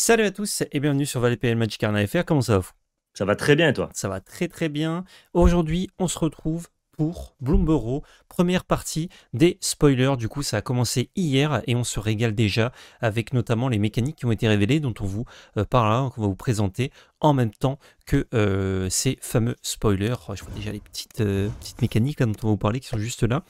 Salut à tous et bienvenue sur ValetPL Magic Arena FR, comment ça va vous Ça va très bien et toi Ça va très très bien. Aujourd'hui, on se retrouve pour Bloomborough, première partie des spoilers. Du coup, ça a commencé hier et on se régale déjà avec notamment les mécaniques qui ont été révélées, dont on vous euh, parle, hein, qu'on va vous présenter en même temps que euh, ces fameux spoilers. je vois déjà les petites, euh, petites mécaniques hein, dont on va vous parler qui sont juste là.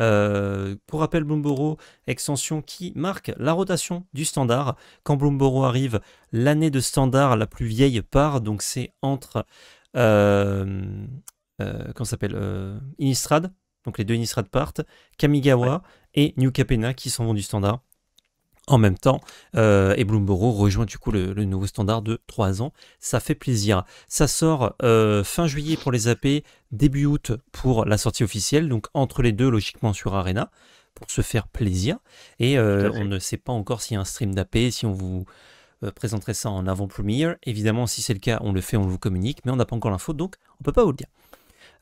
Euh, pour rappel, Bloomborough, extension qui marque la rotation du standard. Quand Bloomborough arrive, l'année de standard la plus vieille part, donc c'est entre. Euh, euh s'appelle euh, Inistrad. donc les deux Inistrad partent, Kamigawa et New Capena qui s'en vont du standard en même temps. Euh, et Bloomborough rejoint du coup le, nouveau standard de 3 ans. Ça fait plaisir. Ça sort euh, fin juillet pour les AP, début août pour la sortie officielle, donc entre les deux logiquement sur Arena pour se faire plaisir. Et euh, on ne sait pas encore s'il y a un stream d'AP, si on vous présenterait ça en avant-première. Évidemment, si c'est le cas, on le fait, on vous communique, mais on n'a pas encore l'info, donc on ne peut pas vous le dire.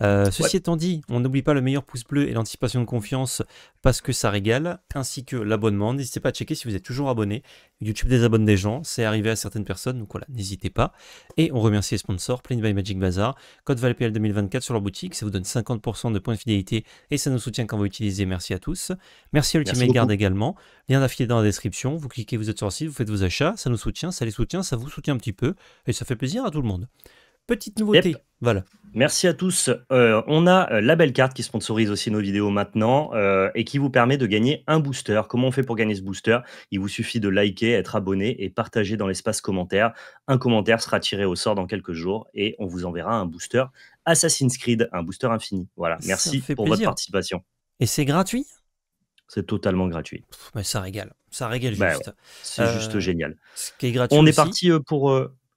Euh, ceci étant dit, on n'oublie pas le meilleur pouce bleu et l'anticipation de confiance parce que ça régale, ainsi que l'abonnement. N'hésitez pas à checker si vous êtes toujours abonné. YouTube désabonne des gens, c'est arrivé à certaines personnes, donc voilà, n'hésitez pas. Et on remercie les sponsors, Plain by Magic Bazaar, code ValPL 2024 sur leur boutique, ça vous donne 50% de points de fidélité et ça nous soutient quand vous utilisez, Merci à tous. Merci à Ultimate Guard également. Lien d'affilée dans la description, vous cliquez, vous êtes sur site, vous faites vos achats, ça nous soutient, ça les soutient, ça vous soutient un petit peu et ça fait plaisir à tout le monde. Petite nouveauté. Voilà. Merci à tous. Euh, on a euh, la belle carte qui sponsorise aussi nos vidéos maintenant euh, et qui vous permet de gagner un booster. Comment on fait pour gagner ce booster Il vous suffit de liker, être abonné et partager dans l'espace commentaire. Un commentaire sera tiré au sort dans quelques jours et on vous enverra un booster Assassin's Creed, un booster infini. Voilà. Merci pour votre participation. Et c'est gratuit c'est totalement gratuit. ça régale, ça régale bah juste. c'est juste génial. Ce qui est gratuit. On est parti pour.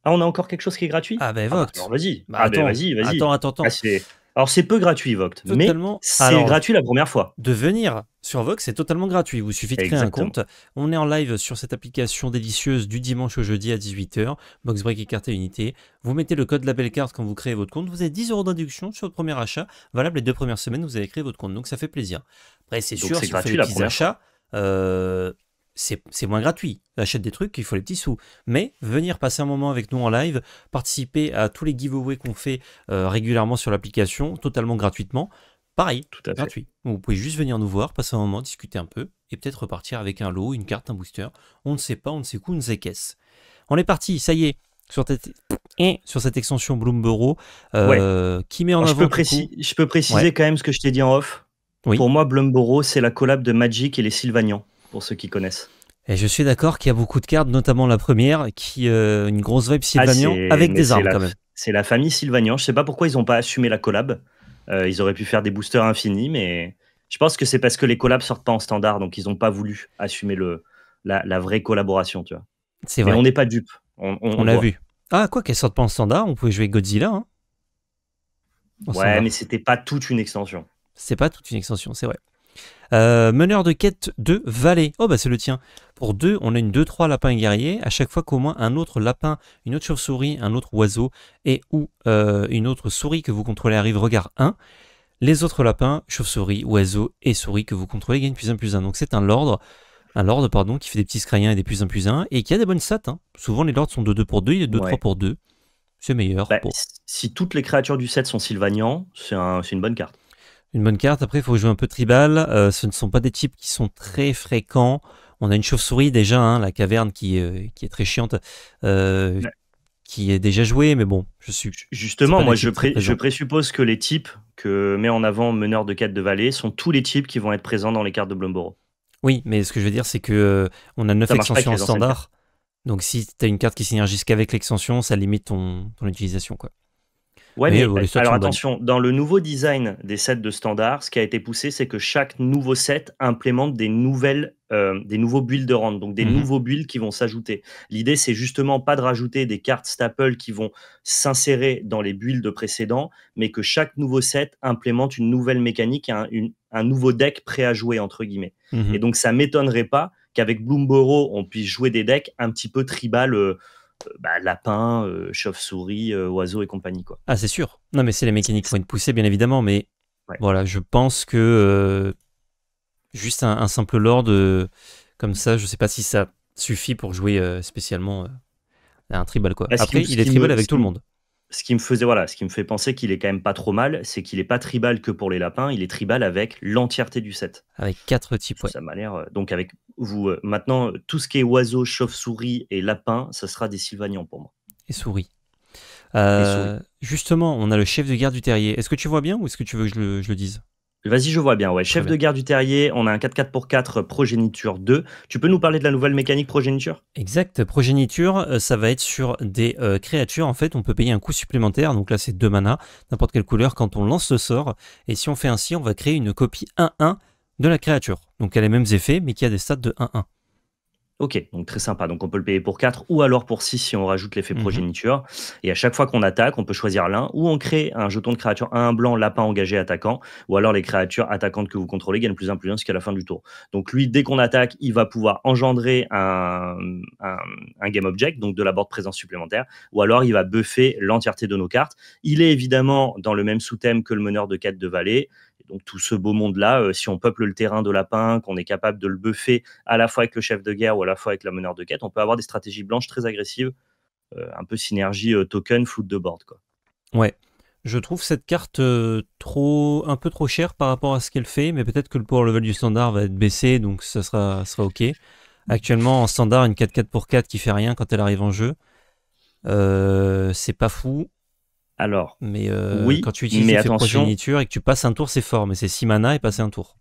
Ah, on a encore quelque chose qui est gratuit ah, bah, ah, bah, bah, ah, ben Vox. vas-y. vas-y, vas-y. Attends, attends, attends. Ah, alors, c'est peu gratuit, Vox, mais c'est gratuit la première fois. De venir sur Vox, c'est totalement gratuit. vous suffit de créer un compte. On est en live sur cette application délicieuse du dimanche au jeudi à 18h. Box Break écarté unité. Vous mettez le code label carte quand vous créez votre compte. Vous avez 10 euros d'induction sur votre premier achat. Valable les deux premières semaines, vous avez créé votre compte. Donc, ça fait plaisir. Après, c'est sûr, c'est gratuit, vous faites euh, c'est moins gratuit. Achète des trucs, il faut les petits sous. Mais venir passer un moment avec nous en live, participer à tous les giveaways qu'on fait euh, régulièrement sur l'application, totalement gratuitement. Pareil, tout à gratuit. Vous pouvez juste venir nous voir, passer un moment, discuter un peu, et peut-être repartir avec un lot, une carte, un booster. On ne sait pas, on ne sait quoi, on ne sait qu'est-ce. On est parti, ça y est. Sur, cette hein, extension Bloomborough, euh, qui met en avant. Je peux, je peux préciser quand même ce que je t'ai dit en off. Pour moi, Bloomborough, c'est la collab de Magic et les Sylvanians pour ceux qui connaissent. Et je suis d'accord qu'il y a beaucoup de cartes, notamment la première, qui euh, une grosse vibe Sylvanian ah, avec des armes C'est la famille Sylvanian. Je sais pas pourquoi ils n'ont pas assumé la collab. Euh, ils auraient pu faire des boosters infinis, mais je pense que c'est parce que les collabs sortent pas en standard, donc ils n'ont pas voulu assumer le, la, vraie collaboration, tu vois. C'est vrai. on n'est pas dupe. On, l'a vu. Ah, quoi qu'elles sortent pas en standard, on pouvait jouer Godzilla. Hein. ouais, mais c'était pas toute une extension. C'est pas toute une extension, c'est vrai. Euh, meneur de quête de vallée. Oh bah c'est le tien. Pour 2 on a une 2-3 lapins guerrier, À chaque fois qu'au moins un autre lapin, une autre chauve-souris, un autre oiseau et ou euh, une autre souris que vous contrôlez arrive, regard 1. Les autres lapins, chauve-souris, oiseaux et souris que vous contrôlez gagnent plus 1 plus 1. Donc c'est un lord. Un pardon, qui fait des petits scrayens et des plus 1 plus 1 et qui a des bonnes stats. Hein. Souvent les lords sont de 2 pour 2, il est 2-3 pour 2. C'est meilleur. pour... Bah, si toutes les créatures du set sont sylvanians, c'est un, une bonne carte une bonne carte. Après, il faut jouer un peu tribal. Euh, ce ne sont pas des types qui sont très fréquents. On a une chauve-souris déjà, hein, la caverne euh, qui, est très chiante, euh, qui est déjà jouée, mais bon, je suis. Justement, moi, je, je, présuppose que les types que met en avant meneur de 4 de vallée sont tous les types qui vont être présents dans les cartes de Blomboro. Oui, mais ce que je veux dire, c'est que on a 9 extensions en standard. Donc, si tu as une carte qui synergise qu'avec l'extension, ça limite ton, ton utilisation. quoi. Ouais, euh, alors attention, dans le nouveau design des sets de standard, ce qui a été poussé, c'est que chaque nouveau set implémente des nouvelles, euh, des nouveaux builds de rente, donc des mhm. nouveaux builds qui vont s'ajouter. L'idée, c'est justement pas de rajouter des cartes staple qui vont s'insérer dans les builds précédents, mais que chaque nouveau set implémente une nouvelle mécanique, un, nouveau deck prêt à jouer entre guillemets. Mhm. Et donc, ça m'étonnerait pas qu'avec Bloomborough, on puisse jouer des decks un petit peu tribal. Euh, euh, bah, lapin, euh, chauve-souris, euh, oiseau et compagnie. Quoi. Ah, c'est sûr. Non, mais c'est les mécaniques qui vont être poussées, bien évidemment. Mais voilà, je pense que juste un, simple lord comme ça, je ne sais pas si ça suffit pour jouer spécialement un tribal. Quoi. Bah, Après, il est tribal avec tout le monde ce qui me faisait voilà, ce qui me fait penser qu'il est quand même pas trop mal, c'est qu'il est pas tribal que pour les lapins, il est tribal avec l'entièreté du set. Avec quatre types. Ouais. Ça m'a l'air. Donc avec vous euh, maintenant tout ce qui est oiseau, chauve-souris et lapin, ça sera des sylvanians pour moi. Et souris. Euh, justement, on a le chef de guerre du terrier. Est-ce que tu vois bien ou est-ce que tu veux que je le dise Vas-y, je vois bien. Ouais. Chef de garde du Terrier, on a un 4 4 pour 4 euh, Progéniture 2. Tu peux nous parler de la nouvelle mécanique Progéniture Exact. Progéniture, euh, ça va être sur des euh, créatures. En fait, on peut payer un coût supplémentaire. Donc là, c'est 2 mana, n'importe quelle couleur, quand on lance le sort. Et si on fait ainsi, on va créer une copie 1-1 de la créature. Donc elle a les mêmes effets, mais qui a des stats de 1-1. Ok, donc très sympa. Donc on peut le payer pour 4 ou alors pour 6 si on rajoute l'effet mhm. progéniture. Et à chaque fois qu'on attaque, on peut choisir l'un ou on crée un jeton de créature un blanc, lapin engagé, attaquant, ou alors les créatures attaquantes que vous contrôlez gagnent plus 1 plus 1 jusqu'à la fin du tour. Donc lui, dès qu'on attaque, il va pouvoir engendrer un, game object, donc de la board présence supplémentaire, ou alors il va buffer l'entièreté de nos cartes. Il est évidemment dans le même sous-thème que le meneur de 4 de vallée donc tout ce beau monde-là, euh, si on peuple le terrain de lapin, qu'on est capable de le buffer à la fois avec le chef de guerre ou à la fois avec la meneur de quête, on peut avoir des stratégies blanches très agressives, euh, un peu synergie euh, token, foot de board. Quoi. Ouais. Je trouve cette carte trop, un peu trop chère par rapport à ce qu'elle fait, mais peut-être que le power level du standard va être baissé, donc ça sera, sera ok. Actuellement, en standard, une 4-4 pour 4 qui fait rien quand elle arrive en jeu. c'est pas fou. Alors, mais euh, quand tu utilises mais prochaines et que tu passes un tour, c'est fort, mais c'est 6 mana et passer un tour.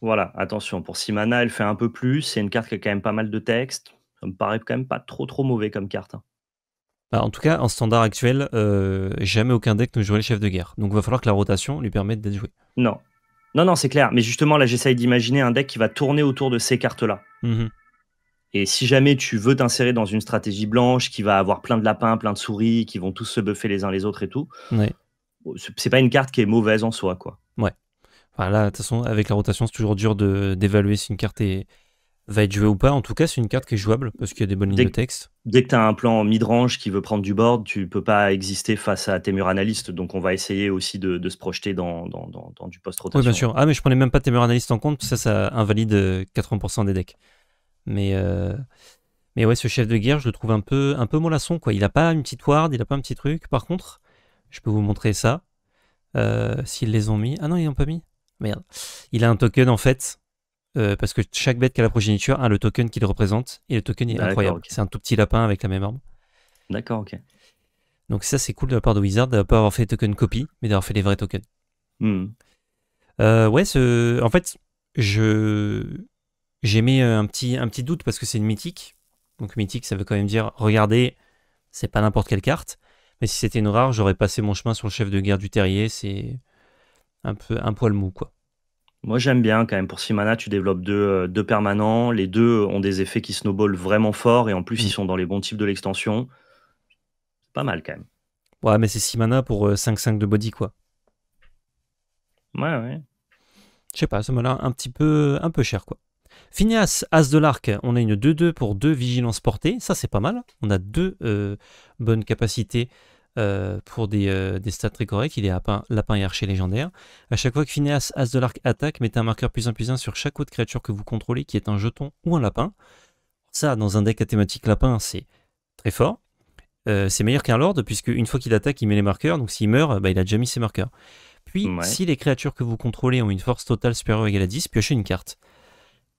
Voilà, attention, pour 6 mana, elle fait un peu plus. C'est une carte qui a quand même pas mal de texte. Ça me paraît quand même pas trop trop mauvais comme carte. Hein. Bah, en tout cas, en standard actuel, euh, jamais aucun deck ne jouait le chef de guerre. Donc il va falloir que la rotation lui permette d'être joué. Non. Non, non, c'est clair. Mais justement, là, j'essaye d'imaginer un deck qui va tourner autour de ces cartes-là. Mhm. Et si jamais tu veux t'insérer dans une stratégie blanche qui va avoir plein de lapins, plein de souris, qui vont tous se buffer les uns les autres et tout, c'est pas une carte qui est mauvaise en soi, quoi. Ouais. là, de toute façon, avec la rotation, c'est toujours dur d'évaluer si une carte va être jouée ou pas. En tout cas, c'est une carte qui est jouable parce qu'il y a des bonnes lignes de texte. Dès que tu as un plan mid-range qui veut prendre du board, tu peux pas exister face à tes murs analystes. Donc, on va essayer aussi de, se projeter dans, dans, du post-rotation. Oui, bien sûr. Ah, mais je prenais même pas tes murs analystes en compte. Ça, ça invalide 80% euh, des decks. Mais, euh, mais ouais, ce chef de guerre, je le trouve un peu, un peu mollasson. Quoi. Il n'a pas une petite ward, il a pas un petit truc. Par contre, je peux vous montrer ça. Euh, s'ils les ont mis. Ah non, ils n'ont pas mis. Merde. Il a un token en fait. Euh, parce que chaque bête qui a la progéniture a le token qu'il représente. Et le token est incroyable. C'est un tout petit lapin avec la même arme. D'accord, ok. Donc ça, c'est cool de la part de Wizard de ne pas avoir fait les tokens copie, mais d'avoir fait les vrais tokens. Hmm. ouais, ce... en fait, je... J'ai mis euh, un petit, un petit doute parce que c'est une mythique. Donc mythique, ça veut quand même dire, regardez, c'est pas n'importe quelle carte. Mais si c'était une rare, j'aurais passé mon chemin sur le chef de guerre du terrier. C'est un peu un poil mou, quoi. Moi, j'aime bien quand même. Pour 6 mana, tu développes deux, euh, deux, permanents. Les deux ont des effets qui snowball vraiment fort. Et en plus, ils mm. sont dans les bons types de l'extension. C'est pas mal quand même. Ouais, mais c'est 6 mana pour 5-5 euh, de body, quoi. Ouais, ouais. Je sais pas, ce me là un petit peu, un peu cher, quoi. Phineas, As de l'arc, on a une 2-2 pour deux vigilance portée, ça c'est pas mal. On a deux euh, bonnes capacités euh, pour des, euh, des, stats très corrects. Il est lapin, lapin et archer légendaire. À chaque fois que Phineas, As de l'arc attaque, mettez un marqueur plus 1 plus 1 sur chaque autre créature que vous contrôlez qui est un jeton ou un lapin. Ça, dans un deck à thématique lapin, c'est très fort. c'est meilleur qu'un lord, puisque une fois qu'il attaque, il met les marqueurs. Donc s'il meurt, bah, il a déjà mis ses marqueurs. Puis, si les créatures que vous contrôlez ont une force totale supérieure ou égale à 10, piochez une carte.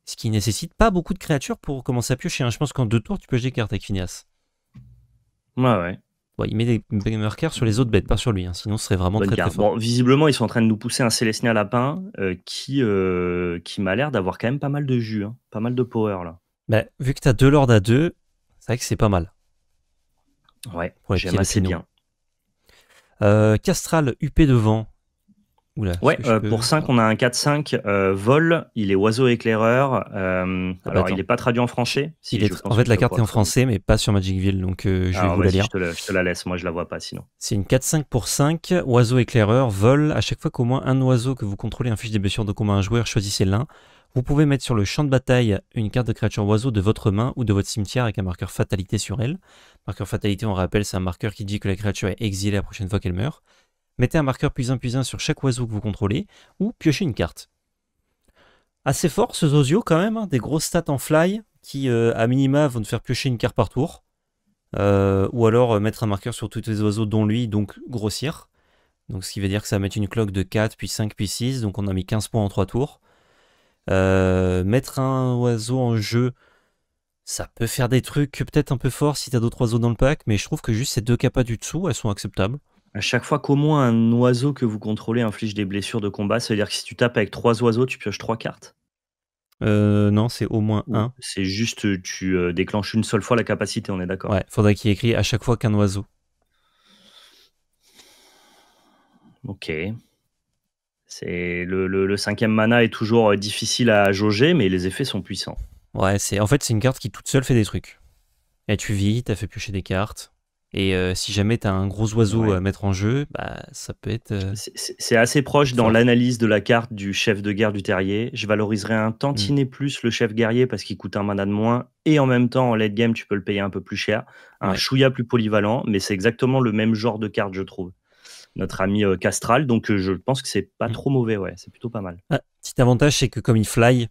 Ce qui nécessite pas beaucoup de créatures pour commencer à piocher. Hein. Je pense qu'en deux tours, tu peux jeter cartes avec Phineas. Ouais, ouais. il met des markers sur les autres bêtes, pas sur lui. Hein. Sinon, ce serait vraiment très, très fort. Bon, visiblement, ils sont en train de nous pousser un Célestia Lapin euh, qui, euh, qui m'a l'air d'avoir quand même pas mal de jus, hein. pas mal de power là. Mais bah, vu que tu as deux lords à deux, c'est vrai que c'est pas mal. Ouais, j'aime assez bien. Euh, Castral, UP devant, ouais, euh, pour 5, on a un 4-5 euh, vol, il est oiseau éclaireur. Euh, ah, alors, il n'est pas traduit en français. En fait, la carte est en français, mais pas sur Magicville, donc je vais vous la lire. Je te, la laisse, moi je la vois pas sinon. C'est une 4-5 pour 5, oiseau éclaireur, vol. À chaque fois qu'au moins un oiseau que vous contrôlez inflige des blessures de combat à un joueur, choisissez l'un. Vous pouvez mettre sur le champ de bataille une carte de créature oiseau de votre main ou de votre cimetière avec un marqueur fatalité sur elle. Marqueur fatalité, on rappelle, c'est un marqueur qui dit que la créature est exilée la prochaine fois qu'elle meurt mettez un marqueur plus 1 plus 1 sur chaque oiseau que vous contrôlez, ou piochez une carte. Assez fort ce Zozio quand même, hein, des grosses stats en fly qui euh, à minima vont te faire piocher une carte par tour, euh, ou alors euh, mettre un marqueur sur tous les oiseaux dont lui, donc grossir. Donc ce qui veut dire que ça va mettre une cloque de 4, puis 5, puis 6, donc on a mis 15 points en 3 tours. mettre un oiseau en jeu, ça peut faire des trucs peut-être un peu forts si t'as d'autres oiseaux dans le pack, mais je trouve que juste ces deux capas du dessous, elles sont acceptables. À chaque fois qu'au moins un oiseau que vous contrôlez inflige des blessures de combat, ça veut dire que si tu tapes avec trois oiseaux, tu pioches trois cartes euh, non, c'est au moins un. C'est juste, tu euh, déclenches une seule fois la capacité, on est d'accord. Ouais, faudrait qu'il écrit à chaque fois qu'un oiseau. Ok. C'est le, cinquième mana est toujours euh, difficile à jauger, mais les effets sont puissants. Ouais, c'est en fait c'est une carte qui toute seule fait des trucs. Et tu vis, t'as fait piocher des cartes. Et euh, si jamais tu as un gros oiseau à mettre en jeu, bah, ça peut être. Euh, c'est assez proche dans l'analyse de la carte du chef de guerre du terrier. Je valoriserai un mm. tantinet plus le chef guerrier parce qu'il coûte un mana de moins. Et en même temps, en late game, tu peux le payer un peu plus cher. Un chouïa plus polyvalent, mais c'est exactement le même genre de carte, je trouve. Notre ami euh, Castral, donc je pense que c'est pas mm. trop mauvais, ouais, c'est plutôt pas mal. Ah, petit avantage, c'est que comme il fly,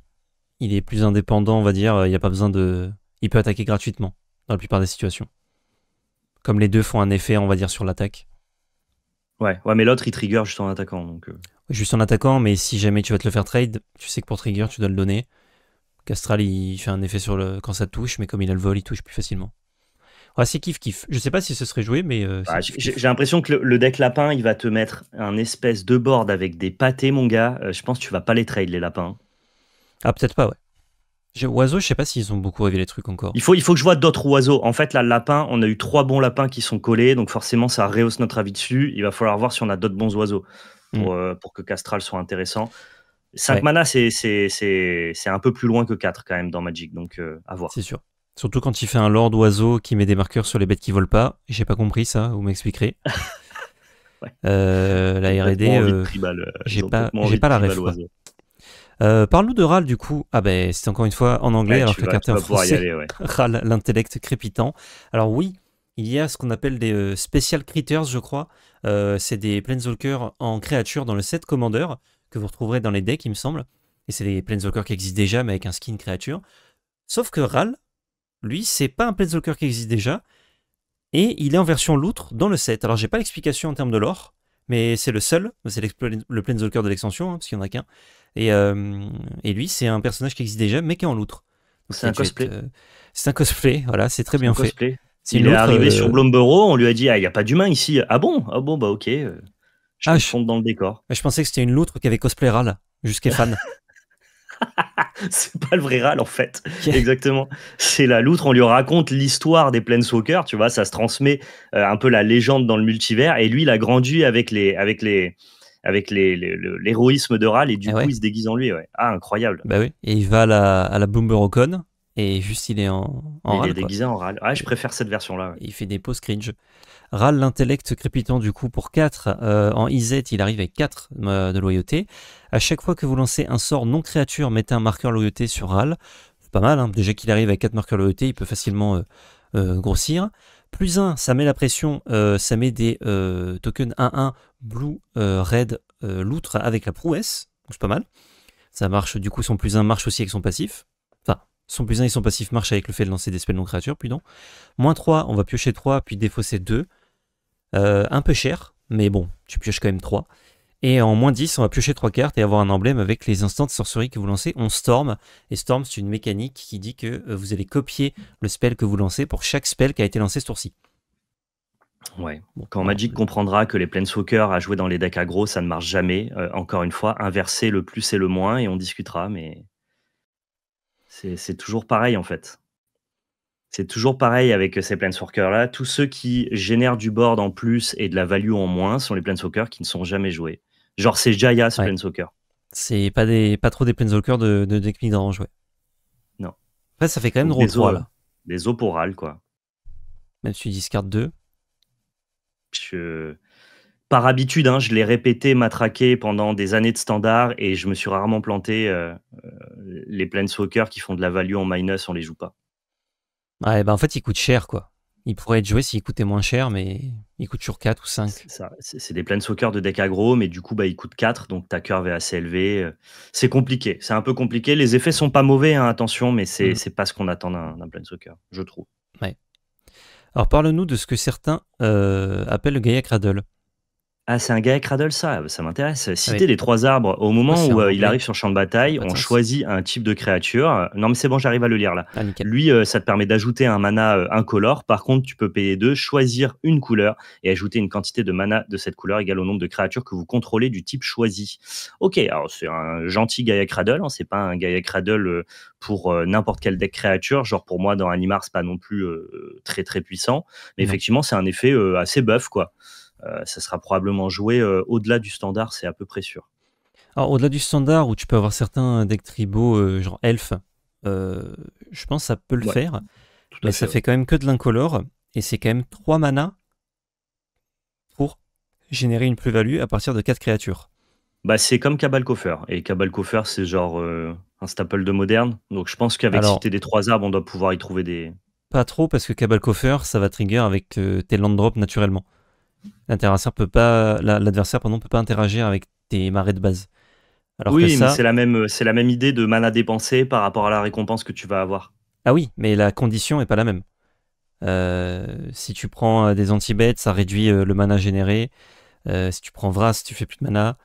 il est plus indépendant, on va dire, il n'y a pas besoin de. Il peut attaquer gratuitement dans la plupart des situations comme les deux font un effet, on va dire, sur l'attaque. Ouais, ouais, mais l'autre il trigger juste en attaquant. Donc, euh. Juste en attaquant, mais si jamais tu vas te le faire trade, tu sais que pour trigger, tu dois le donner. Castral il fait un effet sur le quand ça touche, mais comme il a le vol, il touche plus facilement. Ouais, c'est kiff kiff. Je sais pas si ce serait joué, mais. Euh, bah, j'ai l'impression que le, deck lapin, il va te mettre un espèce de board avec des pâtés, mon gars. Euh, je pense que tu vas pas les trade, les lapins. Ah, peut-être pas, ouais. Oiseaux, je sais pas s'ils ont beaucoup révélé les trucs encore. Il faut, il faut que je vois d'autres oiseaux. En fait, là, le lapin, on a eu trois bons lapins qui sont collés, donc forcément, ça rehausse notre avis dessus. Il va falloir voir si on a d'autres bons oiseaux pour, hmm. euh, que Castral soit intéressant. 5 mana, c'est un peu plus loin que 4 quand même dans Magic, donc euh, à voir. C'est sûr. Surtout quand il fait un lord oiseau qui met des marqueurs sur les bêtes qui volent pas. J'ai pas compris ça, vous m'expliquerez. Euh, la RD, j'ai pas, pas la ref. Euh, Parle-nous de RAL du coup. Ah ben c'est encore une fois en anglais alors que en français. RAL, l'intellect crépitant. Alors oui, il y a ce qu'on appelle des euh, special critters, je crois. Euh, c'est des planeswalkers en créature dans le set commander que vous retrouverez dans les decks, il me semble. Et c'est des planeswalkers qui existent déjà mais avec un skin créature. Sauf que RAL, lui, c'est pas un planeswalker qui existe déjà. Et il est en version loutre dans le set. Alors j'ai pas l'explication en termes de lore, mais c'est le seul, c'est le planeswalker de l'extension, hein, parce qu'il n'y en a qu'un, euh, et, lui, c'est un personnage qui existe déjà, mais qui est en loutre. C'est un cosplay. Euh, c'est un cosplay, voilà, c'est très bien fait. Cosplay. Est il est arrivé euh, sur Bloomborough. on lui a dit Ah, il n'y a pas d'humain ici. Ah bon Ah bon, bah ok. Je ah, dans le décor. Je pensais que c'était une loutre qui avait cosplay Ral, jusqu'à fan. c'est pas le vrai Ral en fait. Exactement. C'est la loutre, on lui raconte l'histoire des Planeswalkers, tu vois, ça se transmet un peu la légende dans le multivers. Et lui, il a grandi avec les, avec les, avec l'héroïsme de Ral et du eh coup il se déguise en lui. Ah incroyable. Bah oui. Et il va à la, à la et juste il est en, Ral. Il est déguisé en Ral. je préfère cette version là. Il fait des pauses cringe. Ral l'intellect crépitant du coup pour 4. Euh, en IZ, il arrive avec 4 euh, de loyauté. À chaque fois que vous lancez un sort non créature, mettez un marqueur loyauté sur Ral. pas mal, hein. déjà qu'il arrive avec 4 marqueurs loyauté, il peut facilement euh, grossir. Plus 1, ça met la pression, euh, ça met des euh, tokens 1-1, blue, euh, red, loutre avec la prouesse, donc c'est pas mal. Ça marche, du coup, son plus 1 marche aussi avec son passif. Enfin, son plus 1 et son passif marchent avec le fait de lancer des spells non créatures, puis non. Moins 3, on va piocher 3, puis défausser 2. un peu cher, mais bon, tu pioches quand même 3. Et en moins 10, on va piocher 3 cartes et avoir un emblème avec les instants de sorcerie que vous lancez. On storm. Et storm, c'est une mécanique qui dit que euh, vous allez copier le spell que vous lancez pour chaque spell qui a été lancé ce tour-ci. Ouais. Quand Magic comprendra que les Planeswalkers à jouer dans les decks aggro, ça ne marche jamais. Euh, encore une fois, inverser le plus et le moins et on discutera, mais c'est toujours pareil en fait. C'est toujours pareil avec ces Planeswalkers-là. Tous ceux qui génèrent du board en plus et de la value en moins sont les Planeswalkers qui ne sont jamais joués. Genre, c'est Jaya sur Planeswalker. C'est pas, des, pas trop des Planeswalkers de, de deck midrange, ouais. Non. Après, ça fait quand même drôle. Des, là. des oporales, quoi. Même si tu discardes 2. Je... Par habitude, hein, je l'ai répété, matraqué pendant des années de standard et je me suis rarement planté. les euh, euh, les Planeswalkers qui font de la value en minus, on les joue pas. Ouais, ben bah en fait, ils coûtent cher, quoi. Il pourrait être joué s'il coûtait moins cher, mais il coûte toujours 4 ou 5. C'est des plaines soccer de deck mais du coup, bah, il coûte 4, donc ta curve est assez élevée. C'est compliqué, c'est un peu compliqué. Les effets sont pas mauvais, hein, attention, mais c'est n'est mm. pas ce qu'on attend d'un plein soccer, je trouve. Ouais. Alors parle-nous de ce que certains euh, appellent le Gaia Cradle. Ah, c'est un Gaia Cradle, ça, ça m'intéresse. Citer les trois arbres. Au moment ah, où euh, il arrive sur champ de bataille, on choisit un type de créature. Non, mais c'est bon, j'arrive à le lire là. Ah, Lui, euh, ça te permet d'ajouter un mana euh, incolore. Par contre, tu peux payer deux, choisir une couleur et ajouter une quantité de mana de cette couleur égale au nombre de créatures que vous contrôlez du type choisi. Ok, alors c'est un gentil Gaia Cradle, hein, c'est pas un Gaia Cradle pour n'importe quel deck créature. Genre pour moi, dans Animar, c'est pas non plus très très puissant. Mais effectivement, c'est un effet assez buff quoi. Euh, ça sera probablement joué euh, au-delà du standard, c'est à peu près sûr. Alors, au-delà du standard, où tu peux avoir certains decks tribaux, euh, genre elf, je pense que ça peut le faire. Mais ça fait, quand même que de l'incolore, et c'est quand même 3 mana pour générer une plus-value à partir de 4 créatures. Bah, c'est comme Cabal Coffer. Et Cabal Coffer, c'est genre un staple de moderne. Donc je pense qu'avec Cité des Trois Arbres, on doit pouvoir y trouver des. Pas trop, parce que Cabal Coffer, ça va trigger avec tes land drops naturellement. L'adversaire peut pas, l'adversaire peut pas interagir avec tes marées de base. oui, mais c'est la même, c'est la même idée de mana dépensé par rapport à la récompense que tu vas avoir. Ah oui, mais la condition est pas la même. Euh, si tu prends euh, des anti-bêtes, ça réduit euh, le mana généré. si tu prends Vras, tu fais plus de mana.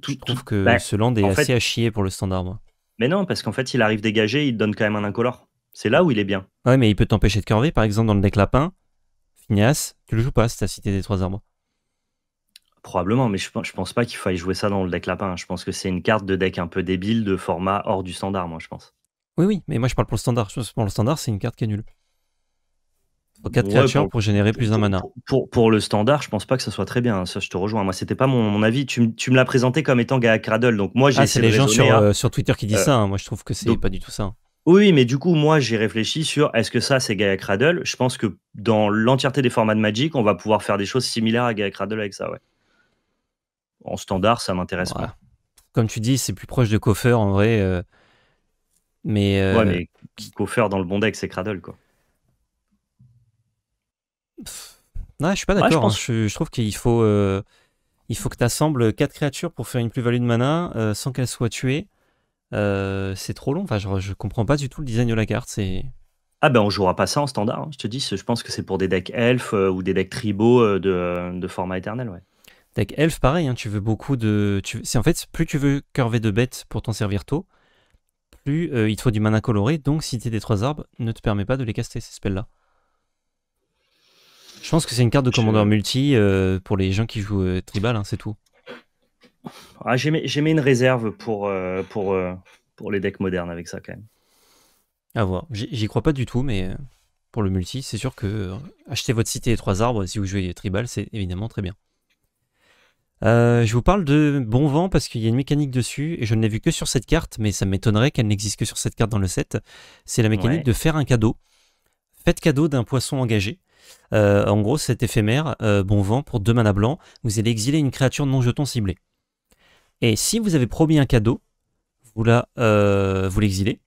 Tout, je trouve que bah, ce land est assez à chier pour le standard. Mais non, parce qu'en fait, il arrive dégagé, il donne quand même un incolore. C'est là où il est bien. Ouais, mais il peut t'empêcher de curver, par exemple, dans le deck lapin tu le joues pas si t'as cité des trois arbres Probablement, mais je, pense pas qu'il faille jouer ça dans le deck lapin. Je pense que c'est une carte de deck un peu débile, de format hors du standard, moi, je pense. Oui, oui, mais moi je parle pour le standard. pour le standard, c'est une carte qui est nulle. 4 pour, générer plus d'un mana. Pour, le standard, je pense pas que ça soit très bien. Ça, je te rejoins. Moi, c'était pas mon, avis. Tu, me l'as présenté comme étant Gaia Cradle. Donc, moi, j'ai ah, c'est les gens hein. euh, sur, Twitter qui disent euh, ça. Hein. Moi, je trouve que c'est pas du tout ça. Oui, mais du coup, moi, j'ai réfléchi sur est-ce que ça, c'est Gaia Cradle Je pense que dans l'entièreté des formats de Magic, on va pouvoir faire des choses similaires à Gaia Cradle avec ça, ouais. En standard, ça m'intéresse pas. Comme tu dis, c'est plus proche de Coffer en vrai. Euh, mais, euh, Ouais, mais Coffer dans le bon deck, c'est Cradle, quoi. Non, je suis pas d'accord. Hein. je, trouve qu'il faut, euh, faut que tu assembles 4 créatures pour faire une plus-value de mana sans qu'elles soient tuées. Euh, c'est trop long. Enfin, je, comprends pas du tout le design de la carte. ah ben on jouera pas ça en standard. Hein, je te dis, je pense que c'est pour des decks elf euh, ou des decks tribaux euh, de, format éternel, ouais. Deck elf, pareil. Hein, tu veux beaucoup de. C'est en fait plus tu veux curver de bêtes pour t'en servir tôt, plus il te faut du mana coloré. Donc si t'es des trois arbres ne te permet pas de les caster ces spells là. Je pense que c'est une carte de commandeur multi pour les gens qui jouent tribal, hein, c'est tout. Ah, j'ai mis une réserve euh, euh, pour, les decks modernes avec ça quand même. À voir. J'y crois pas du tout, mais euh, pour le multi, c'est sûr que acheter votre cité et trois arbres si vous jouez tribal, c'est évidemment très bien. je vous parle de Bon Vent parce qu'il y a une mécanique dessus et je ne l'ai vu que sur cette carte, mais ça m'étonnerait qu'elle n'existe que sur cette carte dans le set. C'est la mécanique de faire un cadeau. Faites cadeau d'un poisson engagé. en gros, c'est éphémère. bon Vent pour deux mana blancs. Vous allez exiler une créature non jeton ciblée. Et si vous avez promis un cadeau, euh, vous l'exilez.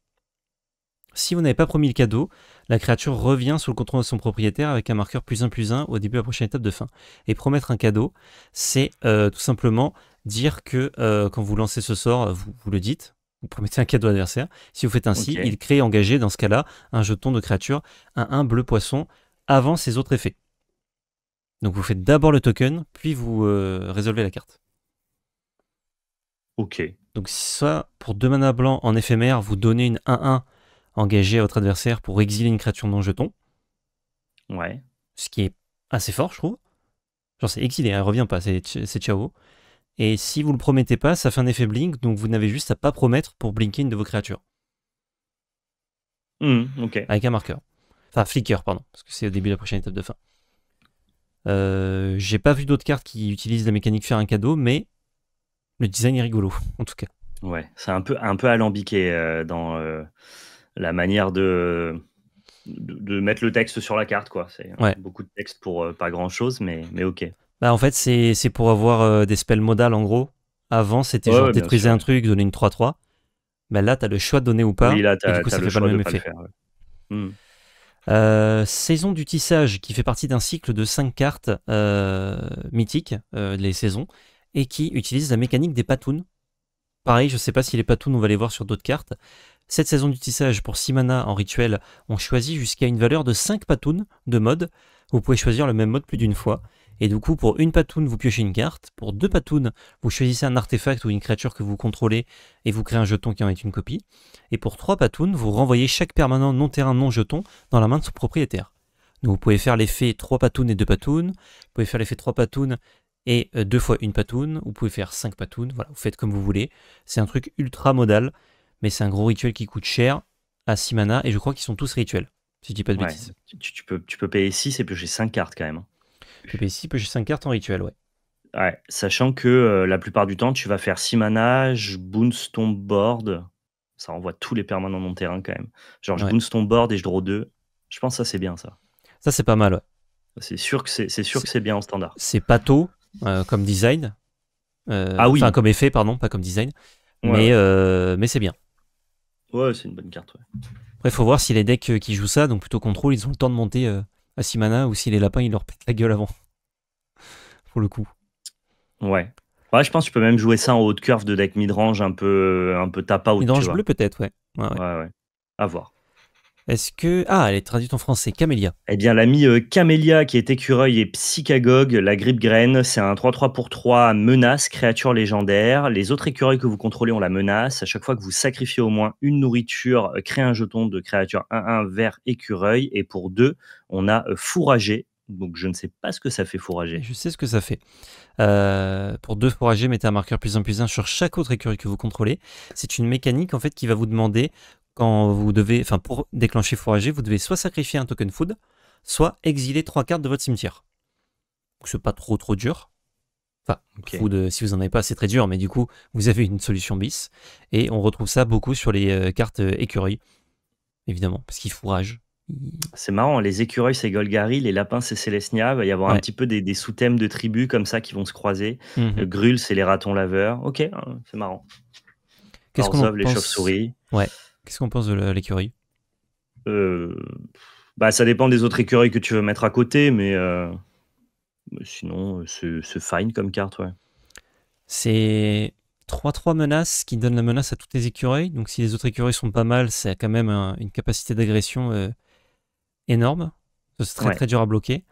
si vous n'avez pas promis le cadeau, la créature revient sous le contrôle de son propriétaire avec un marqueur plus 1 plus 1 au début de la prochaine étape de fin. Et promettre un cadeau, c'est euh, tout simplement dire que euh, quand vous lancez ce sort, vous, le dites, vous promettez un cadeau à l'adversaire. Si vous faites ainsi, il crée engagé, dans ce cas-là, un jeton de créature, un 1 bleu poisson, avant ses autres effets. Donc vous faites d'abord le token, puis vous résolvez la carte. Ok. Donc ça, pour deux mana blancs en éphémère, vous donnez une 1-1 engagée à votre adversaire pour exiler une créature non jeton. Ouais. Ce qui est assez fort, je trouve. Genre c'est exilé, elle hein, revient pas, c'est ciao. Et si vous le promettez pas, ça fait un effet blink, donc vous n'avez juste à pas promettre pour blinker une de vos créatures. Hum, ok. Avec un marqueur. Enfin, flicker, pardon, parce que c'est au début de la prochaine étape de fin. Euh, j'ai pas vu d'autres cartes qui utilisent la mécanique faire un cadeau, mais le design est rigolo, en tout cas. Ouais, c'est un peu, un peu alambiqué euh, dans euh, la manière de, de, mettre le texte sur la carte, quoi. C'est beaucoup de texte pour euh, pas grand chose, mais, mais ok. Bah, en fait, c'est pour avoir des spells modales, en gros. Avant, c'était genre un truc, donner une 3-3. Mais bah, là, tu as le choix de donner ou pas. Oui, là, et du coup, fait pas le même faire, hmm. saison du tissage qui fait partie d'un cycle de 5 cartes mythiques, les saisons, et qui utilise la mécanique des patounes. Pareil, je ne sais pas si les patounes, on va les voir sur d'autres cartes. Cette saison du tissage pour Simana en rituel, on choisit jusqu'à une valeur de 5 patounes de mode. Vous pouvez choisir le même mode plus d'une fois. Et du coup, pour une patoune, vous piochez une carte. Pour deux patounes, vous choisissez un artefact ou une créature que vous contrôlez et vous créez un jeton qui en est une copie. Et pour trois patounes, vous renvoyez chaque permanent non terrain non jeton dans la main de son propriétaire. Donc vous pouvez faire l'effet 3 patounes et 2 patounes. Vous pouvez faire l'effet 3 patounes et euh, deux fois une patoune, vous pouvez faire cinq patounes, voilà, vous faites comme vous voulez. C'est un truc ultra modal, mais c'est un gros rituel qui coûte cher à 6 mana, et je crois qu'ils sont tous rituels, si je dis pas de bêtises. Tu, peux, tu peux payer 6 et piocher cinq cartes quand même. Hein. Tu peux payer 6 piocher 5 cartes en rituel, ouais. sachant que euh, la plupart du temps, tu vas faire 6 mana, je bounce ton board. Ça envoie tous les permanents de mon terrain quand même. Genre, je ton board et je draw 2. Je pense que ça, c'est bien ça. Ça, c'est pas mal, ouais. C'est sûr que c'est sûr que c'est bien en standard. C'est pato euh, comme design. Euh, ah oui. Enfin, comme effet, pardon, pas comme design. Mais, euh, mais c'est bien. Ouais, c'est une bonne carte. Ouais. Après, faut voir si les decks qui jouent ça, donc plutôt contrôle, ils ont le temps de monter à 6 mana ou si les lapins, ils leur pètent la gueule avant. Pour le coup. Ouais. Ouais, je pense que tu peux même jouer ça en haut de curve de deck midrange un peu, un peu tapa ou Midrange bleu, peut-être, ouais. ouais. ouais. À voir. Est-ce que. Ah, elle est traduite en français, Camélia. Eh bien, l'ami euh, Camélia, qui est écureuil et psychagogue, la grippe graine, c'est un 3-3 pour 3 menace, créature légendaire. Les autres écureuils que vous contrôlez ont la menace. À chaque fois que vous sacrifiez au moins une nourriture, euh, créez un jeton de créature 1-1 vers écureuil. Et pour deux, on a euh, fourragé. Donc, je ne sais pas ce que ça fait fourrager. Je sais ce que ça fait. pour deux fourragés, mettez un marqueur plus 1 plus un sur chaque autre écureuil que vous contrôlez. C'est une mécanique en fait qui va vous demander quand vous devez, enfin pour déclencher fourrager vous devez soit sacrifier un token food, soit exiler trois cartes de votre cimetière. c'est pas trop trop dur. Enfin, food, euh, si vous en avez pas, c'est très dur, mais du coup, vous avez une solution bis. Et on retrouve ça beaucoup sur les euh, cartes euh, écureuils, évidemment, parce qu'ils fourrage C'est marrant, les écureuils c'est Golgari, les lapins c'est Celestia. il va y avoir un petit peu des, sous-thèmes de tribus comme ça qui vont se croiser. Mhm. grul c'est les ratons laveurs, ok, hein, c'est marrant. Qu'est-ce qu'on pense... les chauves-souris. Ouais. Qu'est-ce qu'on pense de l'écurie euh, bah, Ça dépend des autres écureuils que tu veux mettre à côté, mais euh, sinon, c'est fine comme carte. Ouais. C'est 3-3 menaces qui donnent la menace à toutes les écureuils. Donc si les autres écureuils sont pas mal, c'est quand même une capacité d'agression euh, énorme. C'est très très dur à bloquer.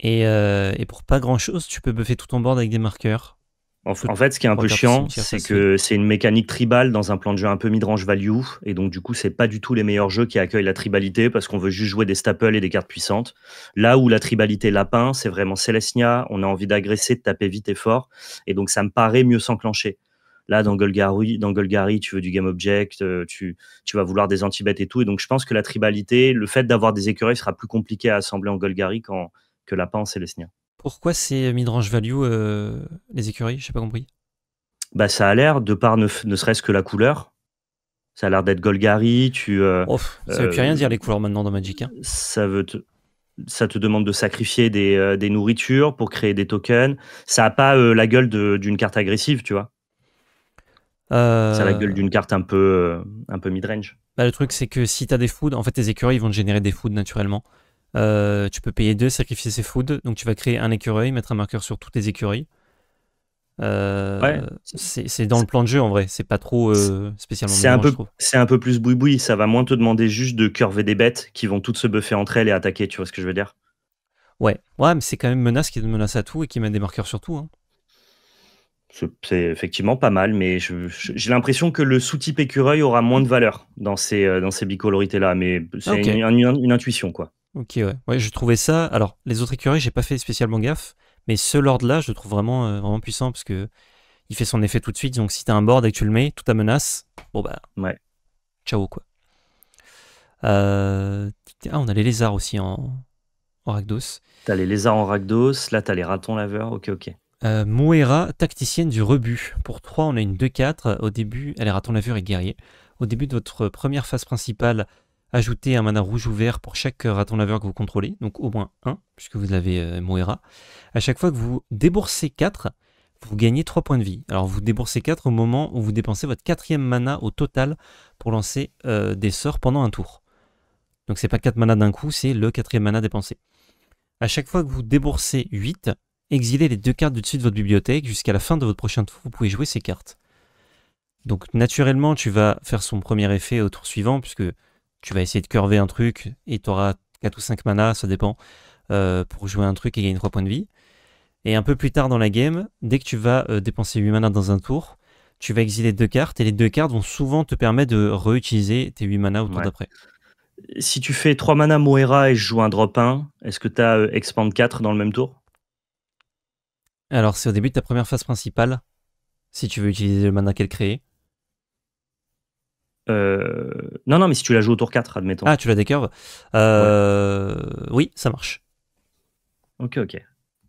Et, et pour pas grand chose, tu peux buffer tout ton board avec des marqueurs. En, fait, ce qui est un peu chiant, c'est que c'est une mécanique tribale dans un plan de jeu un peu midrange range value, et donc du coup, c'est pas du tout les meilleurs jeux qui accueillent la tribalité parce qu'on veut juste jouer des staples et des cartes puissantes. Là où la tribalité lapin, c'est vraiment Celestia, on a envie d'agresser, de taper vite et fort, et donc ça me paraît mieux s'enclencher. Là, dans Golgari, dans Golgari, tu veux du game object, euh, tu, tu vas vouloir des anti et tout, et donc je pense que la tribalité, le fait d'avoir des écureuils sera plus compliqué à assembler en Golgari que lapin en Celestia. Pourquoi c'est midrange value euh, les écuries Je n'ai pas compris. Bah ça a l'air de par ne, serait-ce que la couleur. Ça a l'air d'être Golgari. Tu. Euh, ça veut plus euh, rien dire les couleurs maintenant dans Magic. Hein. Ça veut te ça te demande de sacrifier des, nourritures pour créer des tokens. Ça n'a pas la gueule d'une carte agressive, tu vois. Ça a la gueule d'une carte un peu, un peu mid-range. Bah, le truc, c'est que si tu as des foods, en fait, tes écuries vont te générer des foods naturellement. Euh, tu peux payer deux, sacrifier ses food, Donc tu vas créer un écureuil, mettre un marqueur sur toutes tes écureuils. Euh, c'est dans le plan de jeu en vrai, c'est pas trop euh, spécialement. C'est un, peu, un peu plus boui-boui, ça va moins te demander juste de curver des bêtes qui vont toutes se buffer entre elles et attaquer, tu vois ce que je veux dire Ouais, ouais, mais c'est quand même menace qui est menace à tout et qui met des marqueurs sur tout. Hein. C'est effectivement pas mal, mais j'ai l'impression que le sous-type écureuil aura moins de valeur dans ces, dans ces bicolorités-là, mais c'est une intuition quoi. Ok, ouais. je trouvais ça. Alors, les autres écuries, j'ai pas fait spécialement gaffe, mais ce lord-là, je le trouve euh, vraiment, puissant parce que il fait son effet tout de suite. Donc, si t'as un board et que tu le mets, tout ta menace, bon bah. Ouais. Ciao, quoi. Euh, ah, on a les lézards aussi en, en T'as les lézards en ragdos là t'as les ratons laveurs, ok, ok. Euh, Moera, tacticienne du rebut. Pour 3, on a une 2-4. Au début, elle est raton laveur et guerrier. Au début de votre première phase principale, Ajoutez un mana rouge ou vert pour chaque raton laveur que vous contrôlez, donc au moins un, puisque vous avez euh, Moera. À chaque fois que vous déboursez 4, vous gagnez 3 points de vie. Alors vous déboursez 4 au moment où vous dépensez votre quatrième mana au total pour lancer euh, des sorts pendant un tour. Donc c'est pas 4 mana d'un coup, c'est le quatrième mana dépensé. À chaque fois que vous déboursez 8, exilez les deux cartes du dessus de votre bibliothèque. Jusqu'à la fin de votre prochain tour, vous pouvez jouer ces cartes. Donc naturellement, tu vas faire son premier effet au tour suivant, puisque tu vas essayer de curver un truc et tu auras 4 ou 5 mana, ça dépend, euh, pour jouer un truc et gagner 3 points de vie. Et un peu plus tard dans la game, dès que tu vas euh, dépenser 8 mana dans un tour, tu vas exiler deux cartes et les deux cartes vont souvent te permettre de réutiliser tes 8 mana au tour d'après. Si tu fais 3 mana Moera et je joue un drop 1, est-ce que tu as euh, expand 4 dans le même tour Alors c'est au début de ta première phase principale, si tu veux utiliser le mana qu'elle crée. Euh, non, non, mais si tu la joues au tour 4, admettons. Ah, tu la décurves euh, Oui, ça marche. Ok, ok.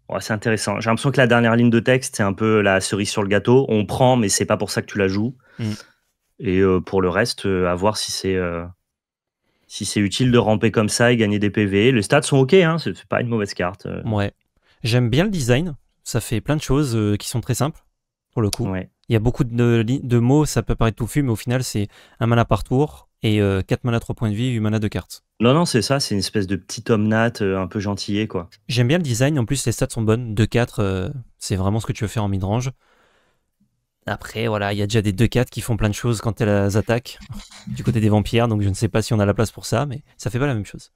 Oh, c'est intéressant. J'ai l'impression que la dernière ligne de texte, c'est un peu la cerise sur le gâteau. On prend, mais c'est pas pour ça que tu la joues. Mm. Et euh, pour le reste, à voir si c'est si c'est utile de ramper comme ça et gagner des PV. Les stats sont ok, hein, c'est pas une mauvaise carte. Ouais. J'aime bien le design. Ça fait plein de choses qui sont très simples, pour le coup. Ouais. Il y a beaucoup de, mots, ça peut paraître touffu, mais au final, c'est un mana par tour et 4 euh, mana 3 points de vie, 8 mana de cartes. Non, non, c'est ça, c'est une espèce de petit Omnath euh, un peu gentillé, quoi. J'aime bien le design, en plus, les stats sont bonnes. 2-4, euh, c'est vraiment ce que tu veux faire en midrange. Après, voilà, il y a déjà des 2-4 qui font plein de choses quand elles attaquent du côté des vampires, donc je ne sais pas si on a la place pour ça, mais ça fait pas la même chose.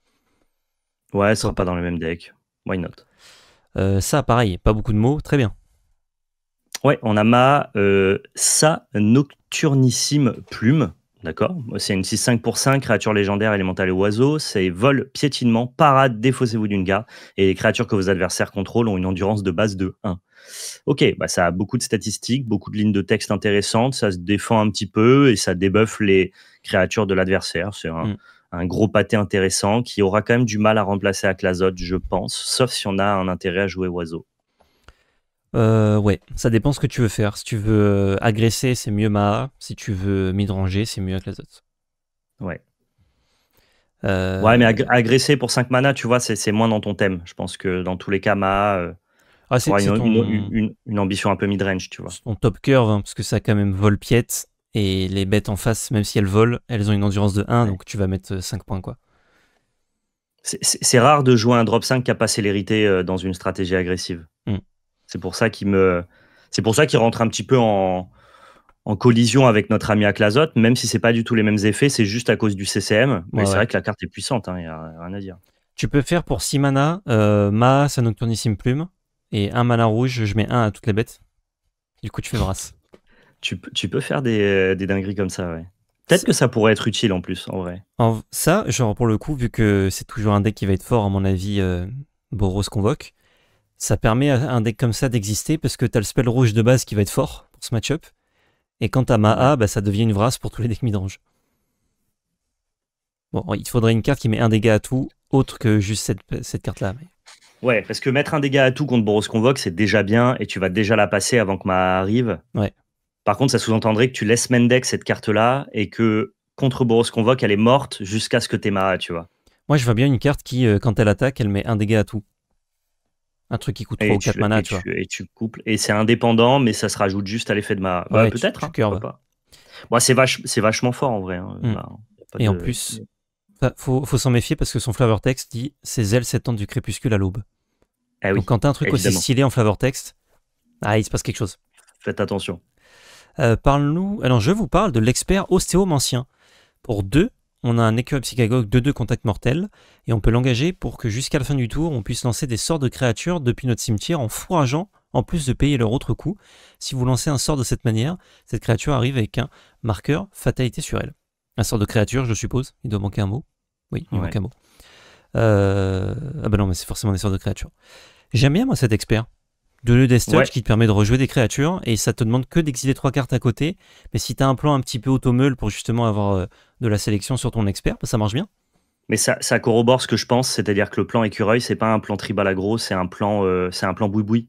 Ouais, ça sera pas dans le même deck. Why not Ça, pareil, pas beaucoup de mots, très bien on a ma euh, Sa Nocturnissime Plume. D'accord C'est une 6-5 pour 5, créature légendaire, élémentale et oiseau. C'est vol, piétinement, parade, défaussez-vous d'une gare. Et les créatures que vos adversaires contrôlent ont une endurance de base de 1. Ok, bah ça a beaucoup de statistiques, beaucoup de lignes de texte intéressantes. Ça se défend un petit peu et ça débuffe les créatures de l'adversaire. C'est un. Hmm. gros pâté intéressant qui aura quand même du mal à remplacer Aklazot, je pense, sauf si on a un intérêt à jouer Oiseau. Euh, ouais, ça dépend ce que tu veux faire. Si tu veux euh, agresser, c'est mieux ma. Si tu veux midranger, c'est mieux avec Ouais. Euh... Ouais, mais agresser pour 5 mana, tu vois, c'est moins dans ton thème. Je pense que dans tous les cas, ma. c'est une, ambition un peu midrange, tu vois. Ton top curve, hein, parce que ça quand même vole Et les bêtes en face, même si elles volent, elles ont une endurance de 1, donc tu vas mettre 5 euh, points, quoi. C'est rare de jouer un drop 5 qui a pas célérité dans une stratégie agressive. Hmm. C'est pour ça qu'il me, c'est pour ça qu'il rentre un petit peu en, collision avec notre ami Aclazote, même si c'est pas du tout les mêmes effets, c'est juste à cause du CCM. Mais c'est vrai que la carte est puissante, hein, il n'y a rien à dire. Tu peux faire pour 6 mana, euh, Ma, sa nocturnissime plume, et un mana rouge, je mets un à toutes les bêtes. Du coup, tu fais brasse. Tu, tu, peux faire des, dingueries comme ça, ouais. Peut-être que ça pourrait être utile en plus, en vrai. En, ça, genre pour le coup, vu que c'est toujours un deck qui va être fort, à mon avis, euh, Boros convoque, ça permet à un deck comme ça d'exister parce que t'as le spell rouge de base qui va être fort pour ce match-up. Et quand t'as Maha, bah, ça devient une vrace pour tous les decks midrange. Bon, il te faudrait une carte qui met un dégât à tout, autre que juste cette, carte-là. Ouais, parce que mettre un dégât à tout contre Boros Convoque, c'est déjà bien et tu vas déjà la passer avant que Maa arrive. Ouais. Par contre, ça sous-entendrait que tu laisses Mendek cette carte-là et que contre Boros Convoque, elle est morte jusqu'à ce que t'aies Maha, tu vois. Moi, je vois bien une carte qui, euh, quand elle attaque, elle met un dégât à tout. Un truc qui coûte 3 ou 4 mana, tu vois. Et tu couples. Et c'est indépendant, mais ça se rajoute juste à l'effet de ma. Ouais, Peut-être. Hein, c'est vachement fort en vrai. Hein, hmm. hein. et en plus, faut, faut s'en méfier parce que son flavor text dit Ses ailes s'étendent du crépuscule à l'aube. Eh Donc quand t'as un truc aussi stylé en flavor text, ah, il se passe quelque chose. Faites attention. Euh, nous Alors, je vous parle de l'expert ostéomancien. Pour deux, on a un écureuil psychagogue de deux contacts mortels, et on peut l'engager pour que jusqu'à la fin du tour, on puisse lancer des sorts de créatures depuis notre cimetière en fourrageant, en plus de payer leur autre coût. Si vous lancez un sort de cette manière, cette créature arrive avec un marqueur fatalité sur elle. Un sort de créature, je suppose. Il doit manquer un mot. Oui, il manque un mot. Euh, ah ben non, mais c'est forcément des sorts de créatures. J'aime bien, moi, cet expert de le qui te permet de rejouer des créatures et ça te demande que d'exiler trois cartes à côté. Mais si tu as un plan un petit peu auto-meule pour justement avoir euh, de la sélection sur ton expert, bah, ça marche bien. Mais ça, corrobore ce que je pense, c'est-à-dire que le plan écureuil, c'est pas un plan tribal agro, c'est un plan, euh, c'est un plan boui-boui.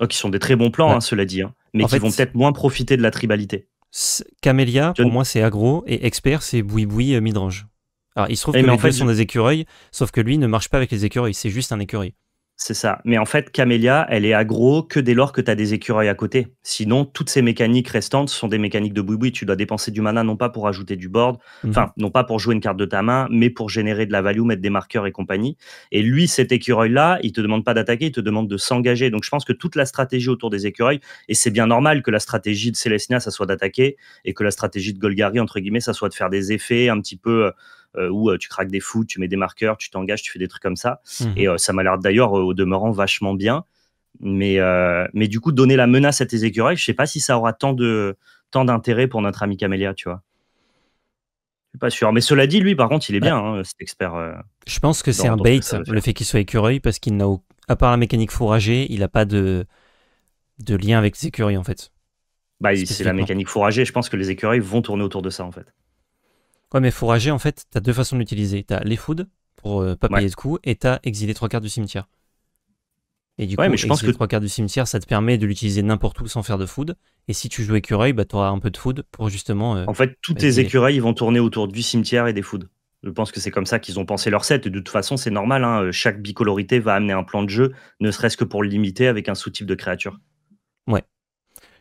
Oh, qui sont des très bons plans, hein, cela dit, hein, mais qui vont peut-être moins profiter de la tribalité. Camélia, pour moi, c'est agro, et expert, c'est boui-boui euh, midrange. Alors, il se trouve eh, que les en sont des écureuils, sauf que lui ne marche pas avec les écureuils, c'est juste un écureuil. C'est ça. Mais en fait, Camélia, elle est aggro que dès lors que tu as des écureuils à côté. Sinon, toutes ces mécaniques restantes sont des mécaniques de boui-boui. Tu dois dépenser du mana non pas pour ajouter du board, mhm. enfin, non pas pour jouer une carte de ta main, mais pour générer de la value, mettre des marqueurs et compagnie. Et lui, cet écureuil-là, il te demande pas d'attaquer, il te demande de s'engager. Donc, je pense que toute la stratégie autour des écureuils, et c'est bien normal que la stratégie de Célestina, ça soit d'attaquer, et que la stratégie de Golgari, entre guillemets, ça soit de faire des effets un petit peu. Euh, euh, où euh, tu craques des fous, tu mets des marqueurs, tu t'engages, tu fais des trucs comme ça. Mhm. Et euh, ça m'a l'air d'ailleurs au demeurant vachement bien. Mais, mais du coup, donner la menace à tes écureuils, je sais pas si ça aura tant de tant d'intérêt pour notre ami Camélia, tu vois. Je suis pas sûr. Mais cela dit, lui, par contre, il est bien, bah, hein, expert. je pense que c'est un bait, le fait qu'il soit écureuil, parce qu'il n'a, à part la mécanique fourragée, il n'a pas de, de lien avec les écureuils en fait. Bah, c'est la mécanique fourragée. Je pense que les écureuils vont tourner autour de ça, en fait. Ouais, mais fourragé, en fait, tu as deux façons d'utiliser. Tu as les food pour euh, pas payer de coup et tu as exilé trois quarts du cimetière. Et du coup, mais je pense que trois quarts du cimetière, ça te permet de l'utiliser n'importe où sans faire de food. Et si tu joues écureuil, bah, tu auras un peu de food pour justement. Euh, en fait, tous tes écureuils, vont tourner autour du cimetière et des food. Je pense que c'est comme ça qu'ils ont pensé leur set. Et de toute façon, c'est normal. Hein, euh, chaque bicolorité va amener un plan de jeu, ne serait-ce que pour le limiter avec un sous-type de créature. Ouais.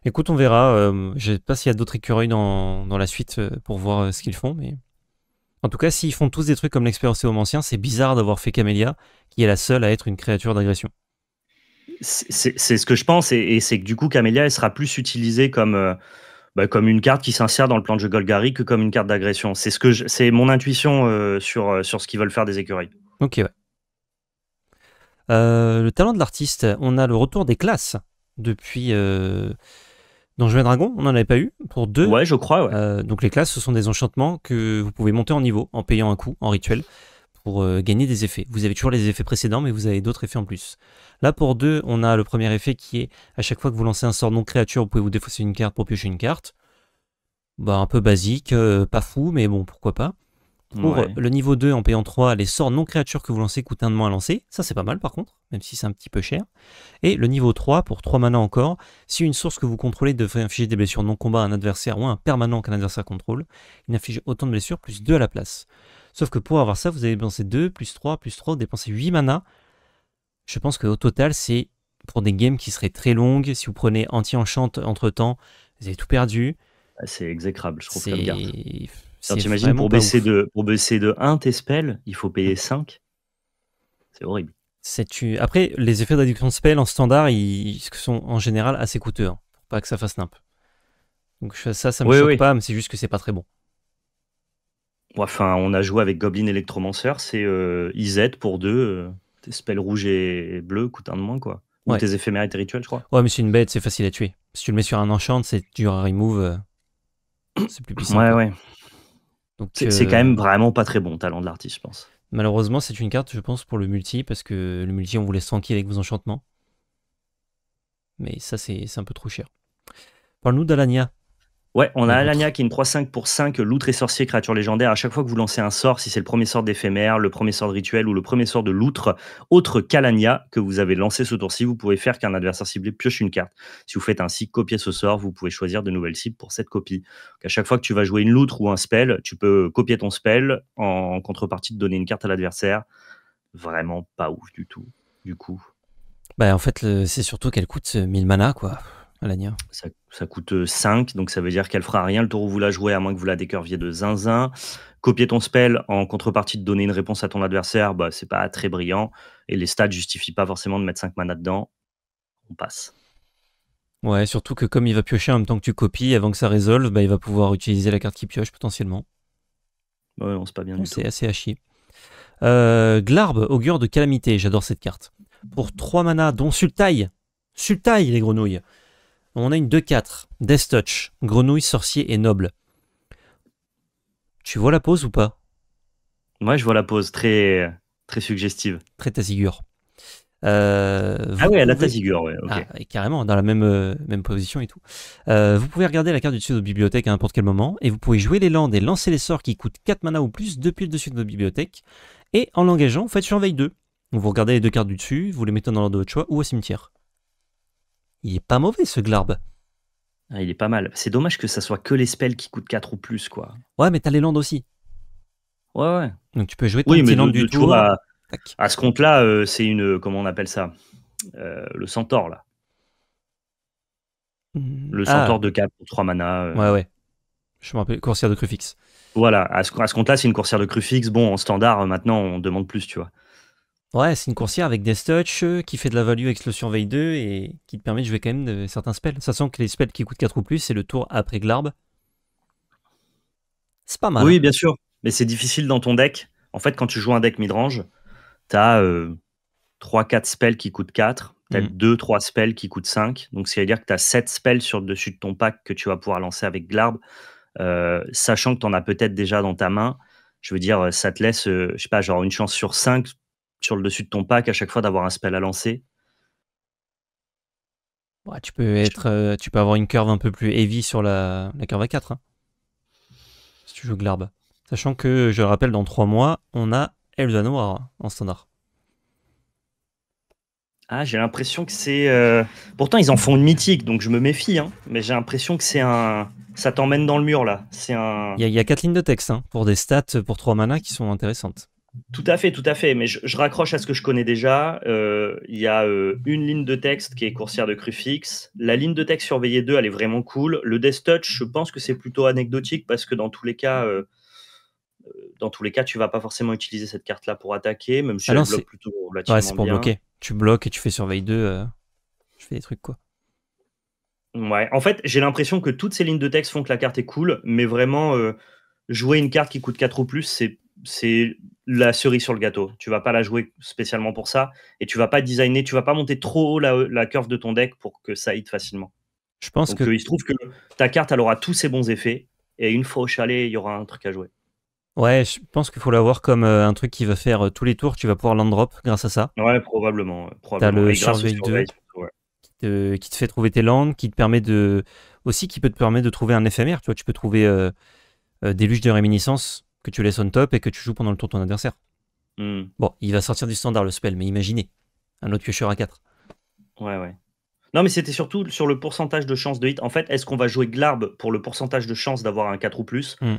Écoute, on verra. Euh, je ne sais pas s'il y a d'autres écureuils dans, la suite euh, pour voir euh, ce qu'ils font, mais. En tout cas, s'ils font tous des trucs comme l'expérience ancien c'est bizarre d'avoir fait Camélia, qui est la seule à être une créature d'agression. C'est ce que je pense, et, c'est que du coup, Camélia, elle sera plus utilisée comme, bah, comme une carte qui s'insère dans le plan de jeu Golgari que comme une carte d'agression. C'est ce mon intuition sur, sur ce qu'ils veulent faire des écureuils. Ok, ouais. le talent de l'artiste, on a le retour des classes depuis dans et Dragon, on n'en avait pas eu pour deux. Ouais, je crois. Euh, donc les classes, ce sont des enchantements que vous pouvez monter en niveau en payant un coût en rituel pour euh, gagner des effets. Vous avez toujours les effets précédents, mais vous avez d'autres effets en plus. Là, pour deux, on a le premier effet qui est à chaque fois que vous lancez un sort non créature, vous pouvez vous défausser une carte pour piocher une carte. Bah, un peu basique, euh, pas fou, mais bon, pourquoi pas pour euh, le niveau 2 en payant 3, les sorts non créatures que vous lancez coûtent un de moins à lancer. Ça, c'est pas mal par contre, même si c'est un petit peu cher. Et le niveau 3, pour 3 mana encore, si une source que vous contrôlez devrait infliger des blessures non combat à un adversaire ou un permanent qu'un adversaire contrôle, il inflige autant de blessures plus 2 à la place. Sauf que pour avoir ça, vous allez dépenser 2, plus 3, plus 3, dépenser 8 mana. Je pense qu'au total, c'est pour des games qui seraient très longues. Si vous prenez anti-enchant entre temps, vous avez tout perdu. Ah, c'est exécrable, je trouve, T'imagines, pour, baisser de, pour baisser de 1 tes spells, il faut payer 5. C'est horrible. Tu... Après, les effets d'adduction de spell en standard, ils sont en général assez coûteux, hein, pour pas que ça fasse nimp. Donc ça, ça me choque pas, mais c'est juste que c'est pas très bon. Enfin, on a joué avec Goblin Electromancer, c'est euh, IZ pour 2, euh, tes spells rouges et bleus coûtent un de moins, quoi. Ou tes éphémères et rituels, je crois. Ouais, mais c'est une bête, c'est facile à tuer. Si tu le mets sur un enchant, c'est dur à remove. Euh, c'est plus puissant. Ouais, ouais. C'est quand euh, même vraiment pas très bon talent de l'artiste, je pense. Malheureusement, c'est une carte, je pense, pour le multi, parce que le multi, on vous laisse tranquille avec vos enchantements. Mais ça, c'est un peu trop cher. Parle-nous d'Alania. Ouais, on a Alania qui est une 3-5 pour 5, loutre et sorcier, créature légendaire. À chaque fois que vous lancez un sort, si c'est le premier sort d'éphémère, le premier sort de rituel ou le premier sort de loutre, autre qu'Alania que vous avez lancé ce tour-ci, vous pouvez faire qu'un adversaire ciblé pioche une carte. Si vous faites ainsi copier ce sort, vous pouvez choisir de nouvelles cibles pour cette copie. Donc à chaque fois que tu vas jouer une loutre ou un spell, tu peux copier ton spell en contrepartie de donner une carte à l'adversaire. Vraiment pas ouf du tout, du coup. Bah en fait, c'est surtout qu'elle coûte 1000 euh, mana, quoi ça, coûte 5, euh, donc ça veut dire qu'elle fera rien le tour où vous la jouez, à moins que vous la décurviez de zinzin. Copier ton spell en contrepartie de donner une réponse à ton adversaire, bah, c'est pas très brillant. Et les stats justifient pas forcément de mettre 5 mana dedans. On passe. Ouais, surtout que comme il va piocher en même temps que tu copies, avant que ça résolve, bah, il va pouvoir utiliser la carte qui pioche potentiellement. Ouais, on sait pas bien C'est assez haché. chier. Euh, Glarb, augure de calamité, j'adore cette carte. Pour 3 mana, dont Sultai. Sultai, les grenouilles. On a une 2-4, Death Touch, grenouille, sorcier et noble. Tu vois la pose ou pas Moi, je vois la pose très, très suggestive. Très tasigure. Euh, ah oui, à la figure, oui. Ah, carrément, dans la même, euh, même position et tout. Euh, vous pouvez regarder la carte du dessus de votre bibliothèque à n'importe quel moment, et vous pouvez jouer les landes et lancer les sorts qui coûtent 4 mana ou plus depuis le dessus de votre bibliothèque, et en l'engageant, vous faites surveille 2. vous regardez les deux cartes du dessus, vous les mettez dans l'ordre de votre choix ou au cimetière. Il est pas mauvais ce Glarb. Ah, il est pas mal. C'est dommage que ça soit que les spells qui coûtent 4 ou plus, quoi. Ouais, mais t'as les landes aussi. Ouais, ouais. Donc tu peux jouer ton oui, mais du tour. à, ce compte-là, euh, c'est une. Comment on appelle ça euh, Le centaure, là. Hmm, le ah. de 4 ou 3 mana. Euh. Ouais, ouais. Je me rappelle, coursière de Crufix. Voilà, à ce, compte-là, c'est une coursière de Crufix. Bon, en standard, maintenant, on demande plus, tu vois. Ouais, c'est une coursière avec des touch euh, qui fait de la value avec le surveille 2 et qui te permet de jouer quand même certains spells. Sachant que les spells qui coûtent 4 ou plus, c'est le tour après Glarb. C'est pas mal. Oui, hein. bien sûr. Mais c'est difficile dans ton deck. En fait, quand tu joues un deck midrange, t'as as euh, 3-4 spells qui coûtent 4. peut-être 2-3 spells qui coûtent 5. Donc, c'est-à-dire que t'as 7 spells sur le dessus de ton pack que tu vas pouvoir lancer avec Glarb. Euh, sachant que t'en as peut-être déjà dans ta main je veux dire, ça te laisse, je sais pas, genre une chance sur 5 sur le dessus de ton pack à chaque fois d'avoir un spell à lancer. tu peux être, euh, tu peux avoir une curve un peu plus heavy sur la, la curve à 4 hein. si tu joues Glarb. Sachant que, je le rappelle, dans 3 mois, on a elza Noir en standard. Ah, j'ai l'impression que c'est. Euh, pourtant, ils en font une mythique, donc je me méfie. Hein. mais j'ai l'impression que c'est un. Ça t'emmène dans le mur, là. C'est Il y, a quatre lignes de texte hein, pour des stats pour 3 manas qui sont intéressantes. Tout à fait, tout à fait. Mais je, raccroche à ce que je connais déjà. Euh, il y a euh, une ligne de texte qui est coursière de Crufix. La ligne de texte surveillée 2, elle est vraiment cool. Le Death Touch, je pense que c'est plutôt anecdotique parce que dans tous les cas, euh, euh dans tous les cas, tu vas pas forcément utiliser cette carte-là pour attaquer, même si ah elle bloque plutôt relativement pour bloquer. Tu bloques et tu fais surveille 2. Je fais des trucs quoi. Ouais. En fait, j'ai l'impression que toutes ces lignes de texte font que la carte est cool, mais vraiment jouer une carte qui coûte 4 ou plus, c'est c'est la cerise sur le gâteau. Tu vas pas la jouer spécialement pour ça et tu vas pas designer, tu vas pas monter trop haut la, la curve de ton deck pour que ça hit facilement. Je pense que euh, il se trouve que ta carte elle aura tous ses bons effets et une fois au chalet, il y aura un truc à jouer. Ouais, je pense qu'il faut l'avoir comme euh, un truc qui va faire euh, tous les tours, tu vas pouvoir drop grâce à ça. Ouais, probablement. Tu as le charge 2 qui, te, fait trouver tes landes, qui te permet de. Aussi, qui peut te permettre de trouver un éphémère. Tu vois, tu peux trouver des luges de réminiscence que tu laisses on top et que tu joues pendant le tour ton adversaire. Hmm. Bon, il va sortir du standard le spell, mais imaginez, un autre piocheur à 4. Ouais, ouais. Non, mais c'était surtout sur le pourcentage de chance de hit. En fait, est-ce qu'on va jouer Glarb pour le pourcentage de chance d'avoir un 4 ou plus hmm.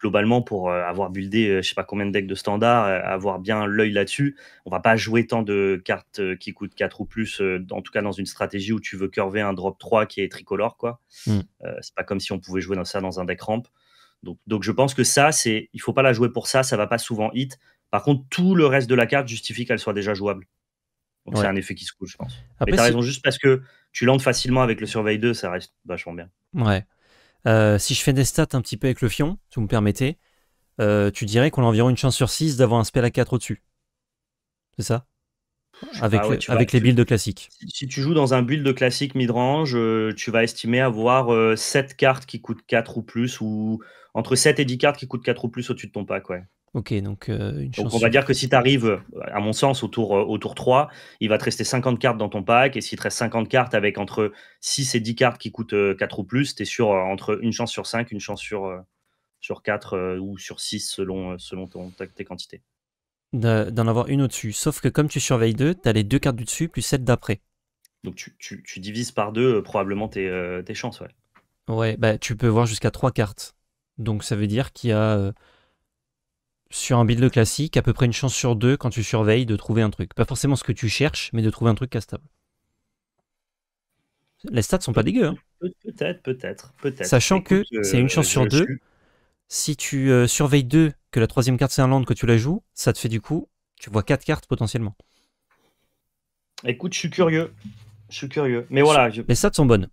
Globalement, pour euh, avoir buildé euh, je sais pas combien de decks de standard, euh, avoir bien l'œil là-dessus, on va pas jouer tant de cartes qui coûtent 4 ou plus, en tout cas dans une stratégie où tu veux curver un drop 3 qui est tricolore. quoi. Hmm. c'est pas comme si on pouvait jouer ça dans un deck ramp. Donc, je pense que ça, c'est, il faut pas la jouer pour ça, ça va pas souvent hit. Par contre, tout le reste de la carte justifie qu'elle soit déjà jouable. Donc c'est un effet qui se couche, je pense. Mais as raison, juste parce que tu landes facilement avec le Surveil 2, ça reste vachement bien. Ouais. Euh, si je fais des stats un petit peu avec le Fion, si vous me permettez, euh, tu dirais qu'on a environ une chance sur 6 d'avoir un spell à 4 au-dessus. C'est ça ah avec, les, builds classiques. Si, tu joues dans un build classique midrange, range euh, tu vas estimer avoir 7 euh, cartes qui coûtent 4 ou plus, ou entre 7 et 10 cartes qui coûtent 4 ou plus au-dessus de ton pack. Ok, donc euh, on va dire que si tu arrives, à mon sens, au tour, 3, il va te rester 50 cartes dans ton pack, et s'il te reste 50 cartes avec entre 6 et 10 cartes qui coûtent 4 ou plus, tu es sur entre une chance sur 5, une chance sur, sur 4 ou sur 6 selon, selon tes quantités d'en avoir une au-dessus. Sauf que comme tu surveilles deux, tu as les deux cartes du dessus plus celle d'après. Donc tu, divises par deux euh, probablement tes, euh, tes, chances, ouais. Ouais, bah, tu peux voir jusqu'à trois cartes. Donc ça veut dire qu'il y a, euh, sur un build classique, à peu près une chance sur deux quand tu surveilles de trouver un truc. Pas forcément ce que tu cherches, mais de trouver un truc castable. Les stats sont pas dégueux. Hein. Peut-être, peut-être, peut-être. Sachant que c'est une chance sur deux. Si tu euh, surveilles deux, que la troisième carte c'est un land, que tu la joues, ça te fait du coup, tu vois quatre cartes potentiellement. Écoute, je suis curieux. Je suis curieux. Mais voilà. Je... ça stats sont bonnes.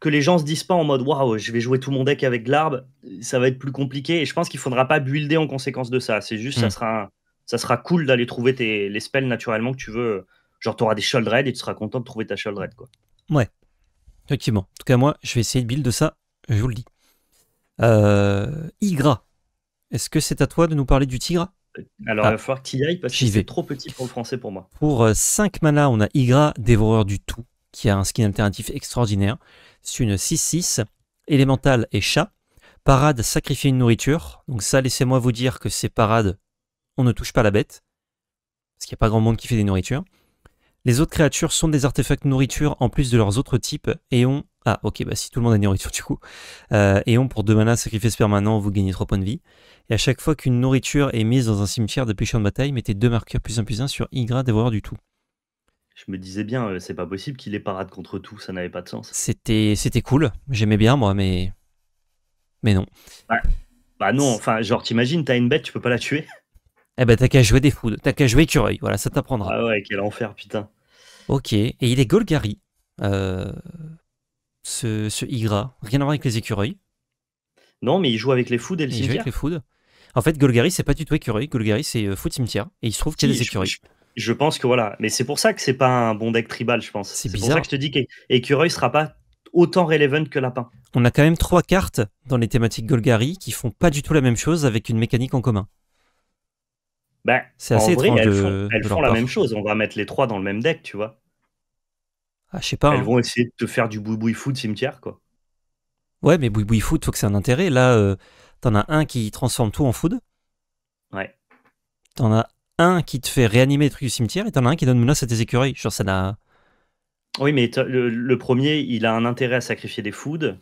Que les gens se disent pas en mode waouh, je vais jouer tout mon deck avec l'arbre, ça va être plus compliqué. Et je pense qu'il faudra pas builder en conséquence de ça. C'est juste, ça, hmm. sera ça sera cool d'aller trouver tes... les spells naturellement que tu veux. Genre, tu auras des shoulder et tu seras content de trouver ta shoulder Quoi. Ouais. Effectivement. En tout cas, moi, je vais essayer de build de ça, je vous le dis. Ygra, euh, est-ce que c'est à toi de nous parler du tigre alors, il va ah. falloir que y ailles parce que c'est trop petit pour le français pour moi. Pour 5 euh, mana, on a Ygra, Dévoreur du Tout, qui a un skin alternatif extraordinaire. C'est une 6-6, élémental et chat. Parade, sacrifier une nourriture. Donc ça, laissez-moi vous dire que c'est parade, on ne touche pas la bête. Parce qu'il n'y a pas grand monde qui fait des nourritures. Les autres créatures sont des artefacts nourriture en plus de leurs autres types et ont ah, ok, bah si tout le monde a une nourriture du coup. Euh, et on, pour deux manas sacrifice permanent, vous gagnez 3 points de vie. Et à chaque fois qu'une nourriture est mise dans un cimetière depuis champ de bataille, mettez deux marqueurs plus un plus un sur y dévoreur du tout. Je me disais bien, euh, c'est pas possible qu'il ait parade contre tout, ça n'avait pas de sens. C'était, c'était cool, j'aimais bien moi, mais. Mais non. Bah, non, enfin, genre, t'imagines, t'as une bête, tu peux pas la tuer Eh ben, t'as qu'à jouer des fous t'as qu'à jouer écureuil, voilà, ça t'apprendra. Ah ouais, quel enfer, putain. Ok, et il est Golgari. Euh ce, ce Rien à voir avec les écureuils. Non, mais il joue avec les foods et le il Joue avec les En fait, Golgari, c'est pas du tout écureuil. Golgari, c'est euh, food cimetière. Et il se trouve qu'il y a des écureuils. Je, pense que voilà. Mais c'est pour ça que c'est pas un bon deck tribal, je pense. C'est bizarre. pour ça que je te dis qu'écureuil sera pas autant relevant que lapin. On a quand même trois cartes dans les thématiques Golgari qui font pas du tout la même chose avec une mécanique en commun. Ben, c'est assez étrange Elles font, la même chose. On va mettre les trois dans le même deck, tu vois. Ah, pas. Elles hein. vont essayer de te faire du boui-boui cimetière, quoi. Ouais, mais boui-boui food, faut que c'est un intérêt. Là, euh, t'en as un qui transforme tout en food. Ouais. T'en as un qui te fait réanimer les trucs du cimetière et t'en as un qui donne menace à tes écureuils. ça Oui, mais le, premier, il a un intérêt à sacrifier des foods.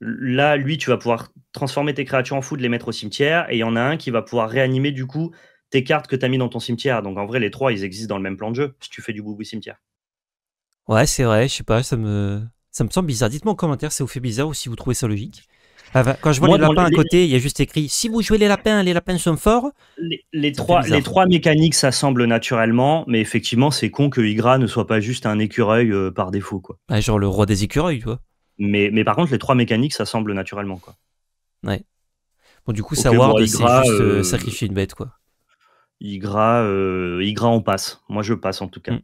Là, lui, tu vas pouvoir transformer tes créatures en food, les mettre au cimetière. Et il y en a un qui va pouvoir réanimer, du coup, tes cartes que t'as mis dans ton cimetière. Donc, en vrai, les trois, ils existent dans le même plan de jeu si tu fais du boui cimetière. Ouais, c'est vrai, je sais pas, ça me, ça me semble bizarre. Dites-moi en commentaire si ça vous fait bizarre ou si vous trouvez ça logique. Ah, quand je vois les lapins à côté, il y a juste écrit si vous jouez les lapins, les lapins sont forts. Les, trois, les trois mécaniques s'assemblent naturellement, mais effectivement, c'est con que Ygra ne soit pas juste un écureuil euh, par défaut. Quoi. Bah, genre le roi des écureuils, tu Mais, mais par contre, les trois mécaniques s'assemblent naturellement. Quoi. Ouais. Bon, du coup, ça savoir, c'est juste euh, euh, sacrifier une bête. quoi. Ygra, on passe. Moi, je passe en tout cas. Mm.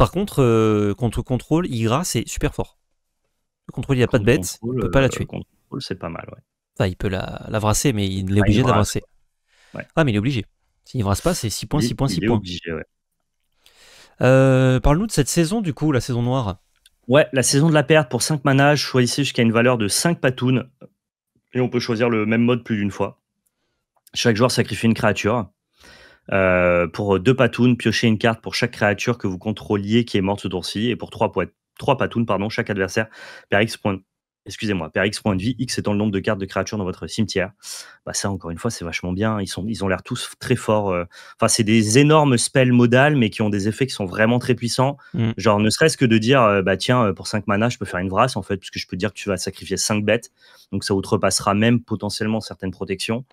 Par contre, euh, contre contrôle, Igra, c'est super fort. Le contrôle, il n'y a pas de bête, il ne peut pas la euh, tuer. Contrôle, c'est pas mal, il peut la, brasser, mais il, est obligé d'avancer. Ah, mais il est obligé. S'il ne pas, c'est 6 points, 6 points, 6 points. Obligé, euh, Parle-nous de cette saison, du coup, la saison noire. Ouais, la saison de la perte pour 5 manages choisissez jusqu'à une valeur de 5 patounes. Et on peut choisir le même mode plus d'une fois. Chaque joueur sacrifie une créature. Euh, pour deux patounes, piochez une carte pour chaque créature que vous contrôliez qui est morte ce tour-ci, et pour trois, trois patounes, pardon, chaque adversaire perd point, Excusez-moi, de vie, X étant le nombre de cartes de créatures dans votre cimetière. Bah ça, encore une fois, c'est vachement bien. Ils, sont, ils ont l'air tous très forts. Euh. Enfin, c'est des énormes spells modales, mais qui ont des effets qui sont vraiment très puissants. Mm. Genre, ne serait-ce que de dire, euh, bah tiens, pour 5 mana, je peux faire une vrasse, en fait, puisque je peux dire que tu vas sacrifier 5 bêtes. Donc, ça outrepassera même potentiellement certaines protections.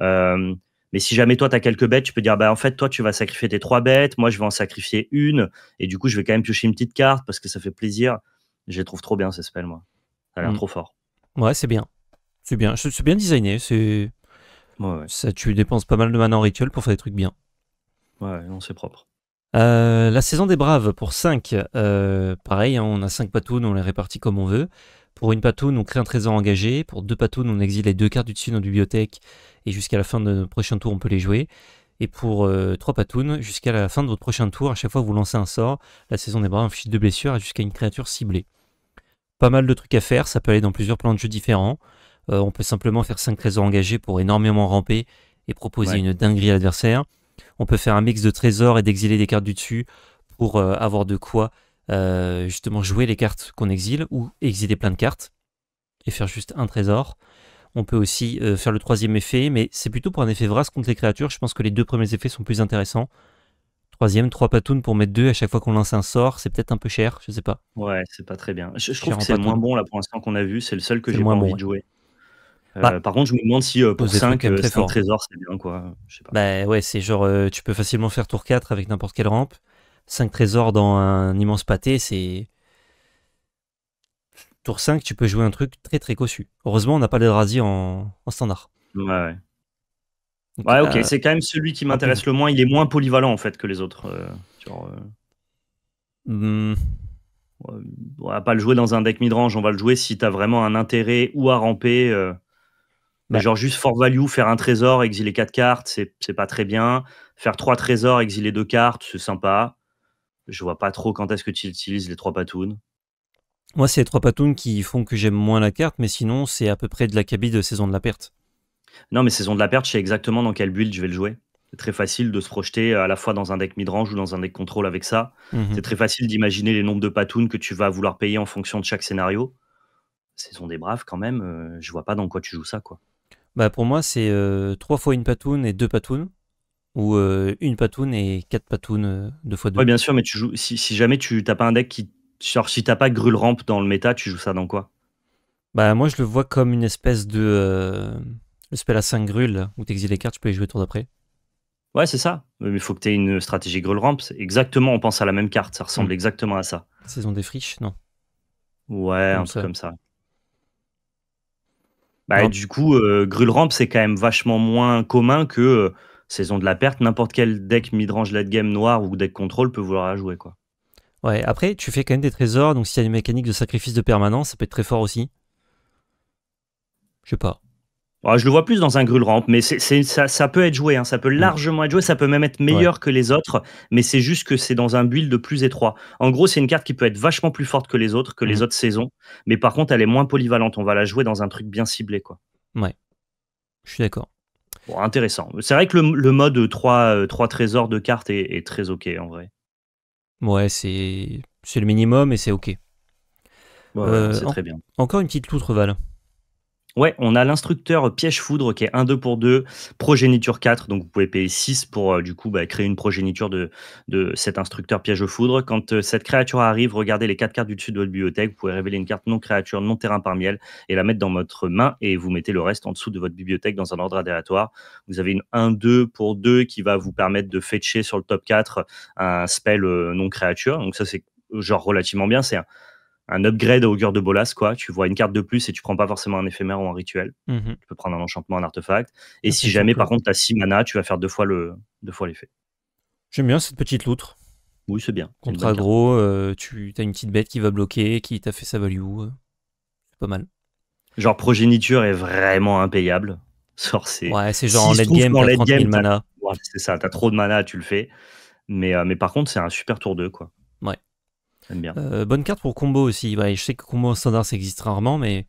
Euh, mais si jamais toi, tu as quelques bêtes, tu peux dire, bah, en fait, toi, tu vas sacrifier tes trois bêtes, moi, je vais en sacrifier une, et du coup, je vais quand même piocher une petite carte parce que ça fait plaisir. Je les trouve trop bien, ces spells, moi. Ça a l'air mm. trop fort. Ouais, c'est bien. C'est bien. C'est bien designé. C'est. Ça, tu dépenses pas mal de mana en rituel pour faire des trucs bien. Ouais, non, c'est propre. Euh, la saison des braves pour 5. Euh, pareil, hein, on a 5 patounes, on les répartit comme on veut. Pour une patoune, on crée un trésor engagé. Pour deux patounes, on exile les deux cartes du dessus de bibliothèque et jusqu'à la fin de notre prochain tour, on peut les jouer. Et pour euh, trois 3 patounes, jusqu'à la fin de votre prochain tour, à chaque fois que vous lancez un sort, la saison des bras, un fichier de blessure jusqu'à une créature ciblée. Pas mal de trucs à faire, ça peut aller dans plusieurs plans de jeu différents. Euh, on peut simplement faire 5 trésors engagés pour énormément ramper et proposer une dinguerie à l'adversaire. On peut faire un mix de trésors et d'exiler des cartes du dessus pour euh, avoir de quoi justement jouer les cartes qu'on exile ou exiler plein de cartes et faire juste un trésor. On peut aussi euh, faire le troisième effet, mais c'est plutôt pour un effet vrasse contre les créatures. Je pense que les deux premiers effets sont plus intéressants. Troisième, trois patounes pour mettre deux à chaque fois qu'on lance un sort, c'est peut-être un peu cher, je sais pas. Ouais, c'est pas très bien. Je, trouve que c'est moins bon là pour l'instant qu'on a vu, c'est le seul que j'ai moins envie de jouer. Euh, bah, par contre, je me demande si euh, pour 5, trésors, c'est bien quoi. Bah ouais, c'est genre, tu peux facilement faire tour 4 avec n'importe quelle rampe. 5 trésors dans un immense pâté, c'est tour 5, tu peux jouer un truc très très cossu. Heureusement, on n'a pas les Drazi en, standard. Ouais, ouais. ok, euh, c'est quand même celui qui m'intéresse le moins. Il est moins polyvalent en fait que les autres. Euh, euh. Hmm. On ne va pas le jouer dans un deck midrange, on va le jouer si tu as vraiment un intérêt ou à ramper. Mais bah. genre juste for value, faire un trésor, exiler 4 cartes, c'est pas très bien. Faire 3 trésors, exiler 2 cartes, c'est sympa. Je vois pas trop quand est-ce que tu utilises les 3 patounes. Moi, c'est les trois patounes qui font que j'aime moins la carte, mais sinon, c'est à peu près de la cabine de saison de la perte. Non, mais saison de la perte, je sais exactement dans quel build je vais le jouer. C'est très facile de se projeter à la fois dans un deck midrange ou dans un deck contrôle avec ça. Mhm. C'est très facile d'imaginer les nombres de patounes que tu vas vouloir payer en fonction de chaque scénario. Saison des braves, quand même, euh, je vois pas dans quoi tu joues ça, quoi. Bah pour moi, c'est euh, trois fois une patoune et deux patounes. Ou euh, une patoune et quatre patounes, deux fois deux. Oui, bien sûr, mais tu joues, si, jamais tu n'as pas un deck qui Genre, si t'as pas Grul Ramp dans le méta, tu joues ça dans quoi Bah, moi, je le vois comme une espèce de. Euh, le spell à 5 Grul, où t'exiles les cartes, tu peux y jouer tour d'après. Ouais, c'est ça. Mais il faut que t'aies une stratégie Grul Ramp. Exactement, on pense à la même carte. Ça ressemble hmm. exactement à ça. Saison des friches, non Ouais, un truc comme ça. Bah, du coup, euh, Grul Ramp, c'est quand même vachement moins commun que euh, Saison de la Perte. N'importe quel deck midrange late game noir ou deck contrôle peut vouloir la jouer. quoi. Ouais, après, tu fais quand même des trésors, donc s'il y a une mécanique de sacrifice de permanence, ça peut être très fort aussi. Je sais pas. je le vois plus dans un Grul Ramp, mais ça, peut être joué, hein. ça peut mm. largement être joué, ça peut même être meilleur que les autres, mais c'est juste que c'est dans un build plus étroit. En gros, c'est une carte qui peut être vachement plus forte que les autres, que les mm. autres saisons, mais par contre, elle est moins polyvalente. On va la jouer dans un truc bien ciblé, quoi. Ouais, je suis d'accord. Bon, intéressant. C'est vrai que le, mode 3, euh, trésors de cartes est très ok en vrai. Ouais, c'est le minimum et c'est ok. Euh, c'est très bien. Encore une petite loutre, Ouais, on a l'instructeur piège foudre qui est 1 2 pour 2, progéniture 4, donc vous pouvez payer 6 pour euh, du coup bah, créer une progéniture de, de cet instructeur piège foudre. Quand euh, cette créature arrive, regardez les 4 cartes du dessus de votre bibliothèque, vous pouvez révéler une carte non créature, non terrain par miel et la mettre dans votre main et vous mettez le reste en dessous de votre bibliothèque dans un ordre aléatoire. Vous avez une 1 2 pour 2 qui va vous permettre de fetcher sur le top 4 un spell euh, non créature. Donc ça c'est genre relativement bien, c'est un un upgrade au cœur de Bolas, quoi. Tu vois une carte de plus et tu prends pas forcément un éphémère ou un rituel. Mm-hmm. Tu peux prendre un enchantement, un artefact. Et si jamais, par contre, tu as 6 mana, tu vas faire deux fois le deux fois l'effet. J'aime bien cette petite loutre. Oui, c'est bien. Contre aggro, euh, tu as une petite bête qui va bloquer, qui t'a fait sa value. Euh. C'est pas mal. Genre, progéniture est vraiment impayable. Sorcier. Ouais, c'est genre en late game, as mana. c'est ça, t'as trop de mana, tu le fais. Mais, euh, mais par contre, c'est un super tour 2, quoi. Euh, bonne carte pour combo aussi. je sais que combo standard ça existe rarement, mais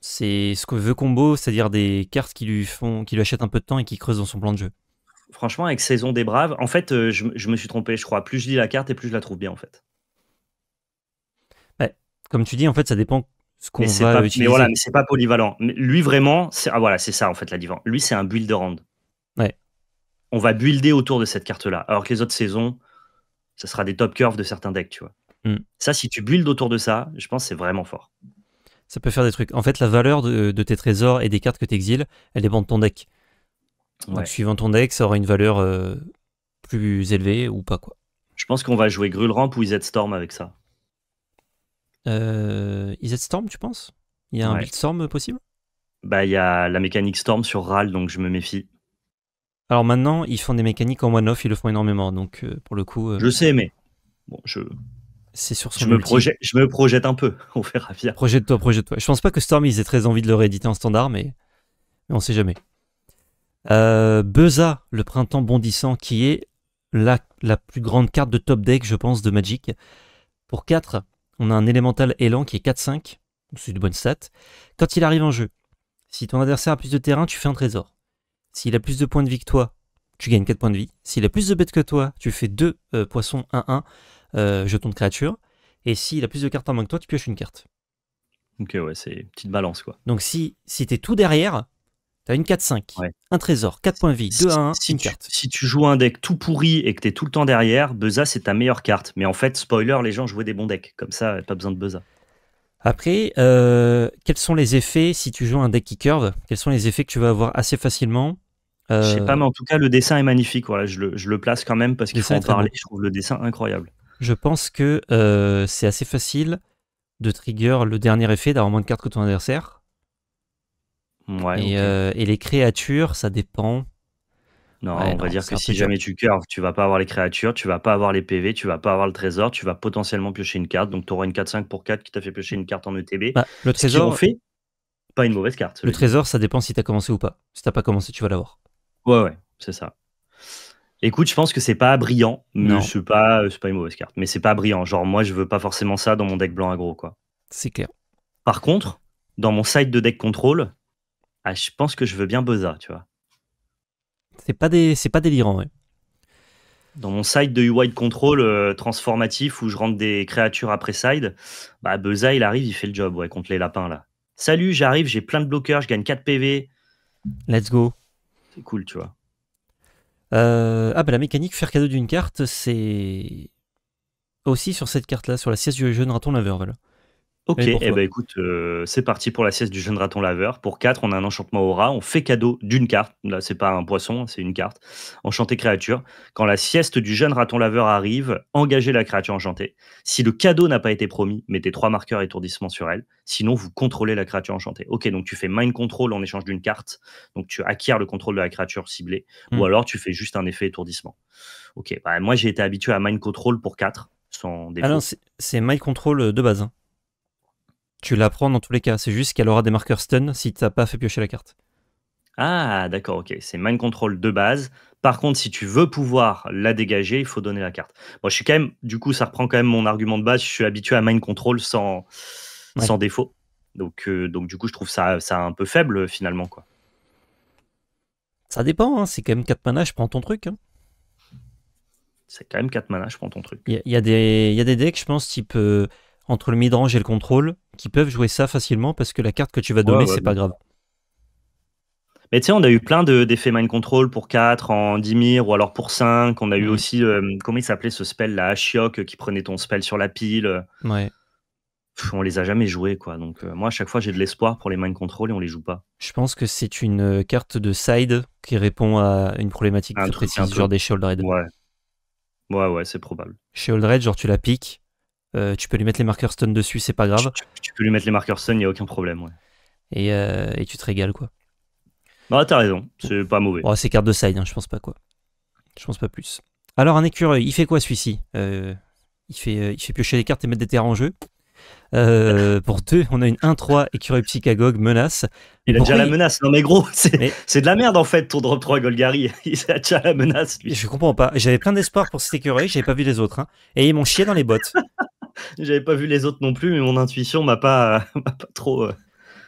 c'est ce que veut combo, c'est-à-dire des cartes qui lui font, qui lui achètent un peu de temps et qui creusent dans son plan de jeu. Franchement, avec Saison des Braves, en fait, euh, je, me suis trompé, je crois. Plus je lis la carte et plus je la trouve bien, en fait. Comme tu dis, en fait, ça dépend ce qu'on va utiliser. Mais voilà, c'est pas polyvalent. lui, vraiment, ah, c'est ça, en fait, la divan. Lui, c'est un build round. Ouais. On va builder autour de cette carte-là. Alors que les autres saisons, ce sera des top curves de certains decks, tu vois. Hmm. Ça, si tu builds autour de ça, je pense c'est vraiment fort. Ça peut faire des trucs. En fait, la valeur de, tes trésors et des cartes que tu exiles, elle dépend de ton deck. Donc, suivant ton deck, ça aura une valeur euh, plus élevée ou pas, quoi. Je pense qu'on va jouer Ramp ou Izet Storm avec ça. Euh, Storm, tu penses Il y a un build Storm possible Bah, il y a la mécanique Storm sur RAL, donc je me méfie. Alors maintenant, ils font des mécaniques en one-off, ils le font énormément. Donc euh, pour le coup. Euh, je sais, mais. Bon, je. C'est sur je me, projette, je me projette un peu, on verra bien. Projette-toi, projette-toi. Je pense pas que Storm, ils aient très envie de le rééditer en standard, mais, on sait jamais. Euh, Beza, le printemps bondissant, qui est la, la plus grande carte de top deck, je pense, de Magic. Pour 4, on a un élémental élan qui est 4-5, c'est une bonne stat. Quand il arrive en jeu, si ton adversaire a plus de terrain, tu fais un trésor. S'il a plus de points de vie que toi, tu gagnes 4 points de vie. S'il a plus de bêtes que toi, tu fais 2 euh, poissons 1-1 euh, jetons de créature. Et s'il a plus de cartes en main que toi, tu pioches une carte. Ok, ouais, c'est une petite balance, quoi. Donc si, si t'es tout derrière, t'as une 4-5, un trésor, 4 points de vie, 2 1, une carte. Si tu joues un deck tout pourri et que t'es tout le temps derrière, Beza, c'est ta meilleure carte. Mais en fait, spoiler, les gens jouaient des bons decks. Comme ça, pas besoin de Beza. Après, euh, quels sont les effets si tu joues un deck qui curve Quels sont les effets que tu vas avoir assez facilement je sais euh, pas, mais en tout cas, le dessin est magnifique. je le, place quand même parce qu'il faut en parler. Je trouve le dessin incroyable. Je pense que euh, c'est assez facile de trigger le dernier effet d'avoir moins de cartes que ton adversaire. Euh, et, les créatures, ça dépend. Non, on va dire que si jamais tu curves, tu vas pas avoir les créatures, tu vas pas avoir les PV, tu vas pas avoir le trésor, tu vas potentiellement piocher une carte. Donc tu auras une 4-5 pour 4 qui t'a fait piocher une carte en ETB. Bah, le trésor. pas une mauvaise carte. Le trésor, ça dépend si t'as commencé ou pas. Si t'as pas commencé, tu vas l'avoir. Ouais, ouais, c'est ça. Écoute, je pense que c'est pas brillant, mais c'est pas, euh, c'est pas une mauvaise carte. Mais c'est pas brillant. Genre, moi, je veux pas forcément ça dans mon deck blanc aggro, quoi. C'est clair. Par contre, dans mon side de deck contrôle, ah, je pense que je veux bien Beza, tu vois. C'est pas, c'est pas délirant, ouais. Dans mon side de UI de contrôle euh, transformatif où je rentre des créatures après side, bah Beza, il arrive, il fait le job, ouais, contre les lapins, là. Salut, j'arrive, j'ai plein de bloqueurs, je gagne 4 PV. Let's go. C'est cool, tu vois. Euh, ah, bah la mécanique faire cadeau d'une carte, c'est aussi sur cette carte-là, sur la sieste du jeune raton laveur. Ok, et eh ben, écoute, euh, c'est parti pour la sieste du jeune raton laveur. Pour 4, on a un enchantement aura, on fait cadeau d'une carte. Là, c'est pas un poisson, c'est une carte. Enchanté créature. Quand la sieste du jeune raton laveur arrive, engagez la créature enchantée. Si le cadeau n'a pas été promis, mettez trois marqueurs étourdissement sur elle. Sinon, vous contrôlez la créature enchantée. Ok, donc tu fais mind control en échange d'une carte. Donc tu acquiers le contrôle de la créature ciblée. Ou mm. alors tu fais juste un effet étourdissement. Ok, bah, moi j'ai été habitué à mind control pour 4. Ah c'est mind control euh, de base. Hein tu la prends dans tous les cas. C'est juste qu'elle aura des marqueurs stun si tu n'as pas fait piocher la carte. Ah, d'accord, ok. C'est mind control de base. Par contre, si tu veux pouvoir la dégager, il faut donner la carte. je suis quand même, du coup, ça reprend quand même mon argument de base. Je suis habitué à mind control sans, sans défaut. Donc, euh, donc, du coup, je trouve ça, ça un peu faible finalement. quoi. Ça dépend, hein. c'est quand même 4 mana, je prends ton truc. Hein. C'est quand même 4 mana, je prends ton truc. Il y, a des decks, je pense, type euh, entre le midrange et le contrôle qui peuvent jouer ça facilement parce que la carte que tu vas donner, c'est pas bah. grave. Mais tu sais, on a eu plein d'effets mind control pour 4 en Dimir ou alors pour 5. On a eu aussi, euh, comment il s'appelait ce spell là, Ashiok qui prenait ton spell sur la pile. Ouais. on les a jamais joués quoi. Donc euh, moi, à chaque fois, j'ai de l'espoir pour les mind control et on les joue pas. Je pense que c'est une euh, carte de side qui répond à une problématique un genre des Shield Red. Ouais. Ouais, ouais, c'est probable. Shield Red, genre tu la piques, euh, tu peux lui mettre les marqueurs stun dessus, c'est pas grave. Tu, peux lui mettre les marqueurs stun, il n'y a aucun problème. Euh, et, tu te régales, quoi. Bah, t'as raison, c'est pas mauvais. Oh, c'est carte de side, hein, je pense pas, quoi. Je pense pas plus. Alors, un écureuil, il fait quoi celui-ci euh, il, fait, il fait piocher les cartes et mettre des terres en jeu. pour deux, on a une 1-3 écureuil psychagogue menace. Il a déjà la menace, non mais gros, c'est de la merde en fait ton drop 3 Golgari. Il a déjà la menace. Lui. Je comprends pas. J'avais plein d'espoir pour cet écureuil, j'avais pas vu les autres. Hein. Et ils m'ont chié dans les bottes. J'avais pas vu les autres non plus, mais mon intuition m'a pas, pas trop. Euh.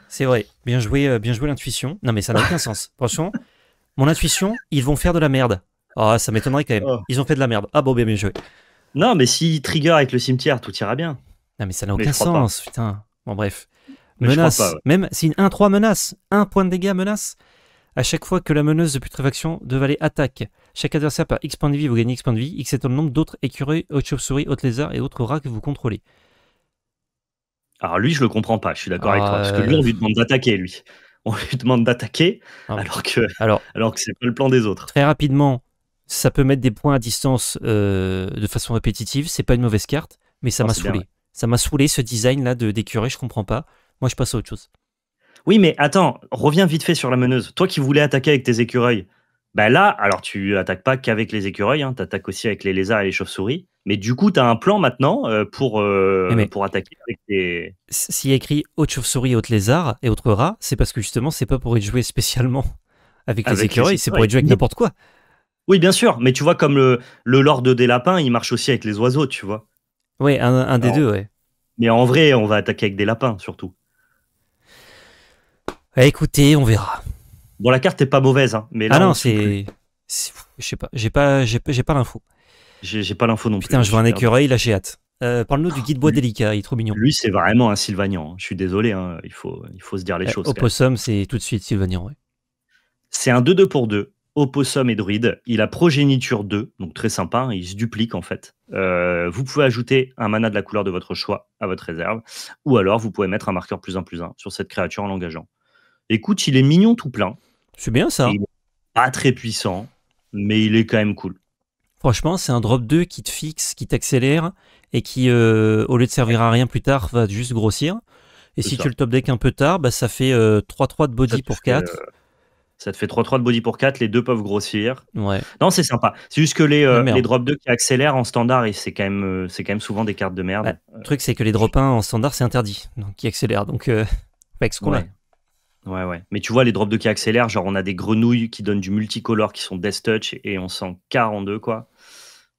C'est vrai. Bien joué, euh, bien joué l'intuition. Non, mais ça n'a aucun sens. Franchement, mon intuition, ils vont faire de la merde. Ah, ça m'étonnerait quand même. Oh. Ils ont fait de la merde. Ah bon, bien, joué. Non, mais si trigger avec le cimetière, tout ira bien. Non, mais ça n'a aucun sens, putain. Bon, bref. menace. Même si une 1-3 menace, 1 point de dégâts menace. À chaque fois que la meneuse de putréfaction de aller attaque, chaque adversaire par X points de vie, vous gagnez X points de vie. X étant le nombre d'autres écureuils, autres chauves-souris, autres lézards et autres rats que vous contrôlez. Alors lui, je le comprends pas, je suis d'accord avec toi. Parce que lui, ah, on lui demande d'attaquer, lui. On lui demande d'attaquer, ah alors que alors, alors que c'est pas le plan des autres. Très rapidement, ça peut mettre des points à distance euh, de façon répétitive, c'est pas une mauvaise carte, mais ça ah, m'a saoulé. Ça m'a saoulé ce design là de d'écureuil, je comprends pas. Moi, je passe à autre chose. Oui, mais attends, reviens vite fait sur la meneuse. Toi qui voulais attaquer avec tes écureuils, ben là, alors tu attaques pas qu'avec les écureuils, hein, tu attaques aussi avec les lézards et les chauves-souris. Mais du coup, tu as un plan maintenant euh, pour, euh, eh, pour attaquer avec tes... S'il y a écrit autre chauve-souris, autre lézard et autre rat, c'est parce que justement, c'est pas pour être jouer spécialement avec, les écureuils, c'est pour être joué avec n'importe quoi. Oui, bien sûr, mais tu vois, comme le, le lord des lapins, il marche aussi avec les oiseaux, tu vois. Oui, un, des deux, ouais. Mais en vrai, on va attaquer avec des lapins, surtout. Bah, écoutez, on verra. Bon, la carte est pas mauvaise, hein, mais là, ah non, c'est, je sais pas, j'ai pas, j'ai pas l'info. J'ai pas l'info non plus. Putain, je vois un écureuil, là j'ai hâte. Euh, parle-nous du ah, guide bois délicat, il est trop mignon. Lui, c'est vraiment un Sylvanian. Hein. Je suis désolé, hein. il, faut, il faut se dire les euh, choses. Opossum, c'est tout de suite Sylvanian, C'est un 2-2 pour 2. Opossum et druide. Il a progéniture 2, donc très sympa, hein, il se duplique en fait. Euh, vous pouvez ajouter un mana de la couleur de votre choix à votre réserve, ou alors vous pouvez mettre un marqueur plus 1 plus 1 sur cette créature en l'engageant. Écoute, il est mignon tout plein. C'est bien ça. Il pas très puissant, mais il est quand même cool. Franchement, c'est un drop 2 qui te fixe, qui t'accélère et qui, euh, au lieu de servir à rien plus tard, va juste grossir. Et si tu le top deck un peu tard, bah, ça fait 3-3 euh, euh, de body pour 4. ça te fait 3-3 de body pour 4, les deux peuvent grossir. Ouais. Non, c'est sympa. C'est juste que les, les drop 2 qui accélèrent en standard, et c'est quand, même, quand même souvent des cartes de merde. Bah, le truc, c'est que les drop 1 en standard, c'est interdit, donc qui accélère. Donc, avec ce qu'on a. Ouais, ouais. Mais tu vois, les drops de qui accélèrent, genre on a des grenouilles qui donnent du multicolore qui sont Death Touch et on sent 42, quoi.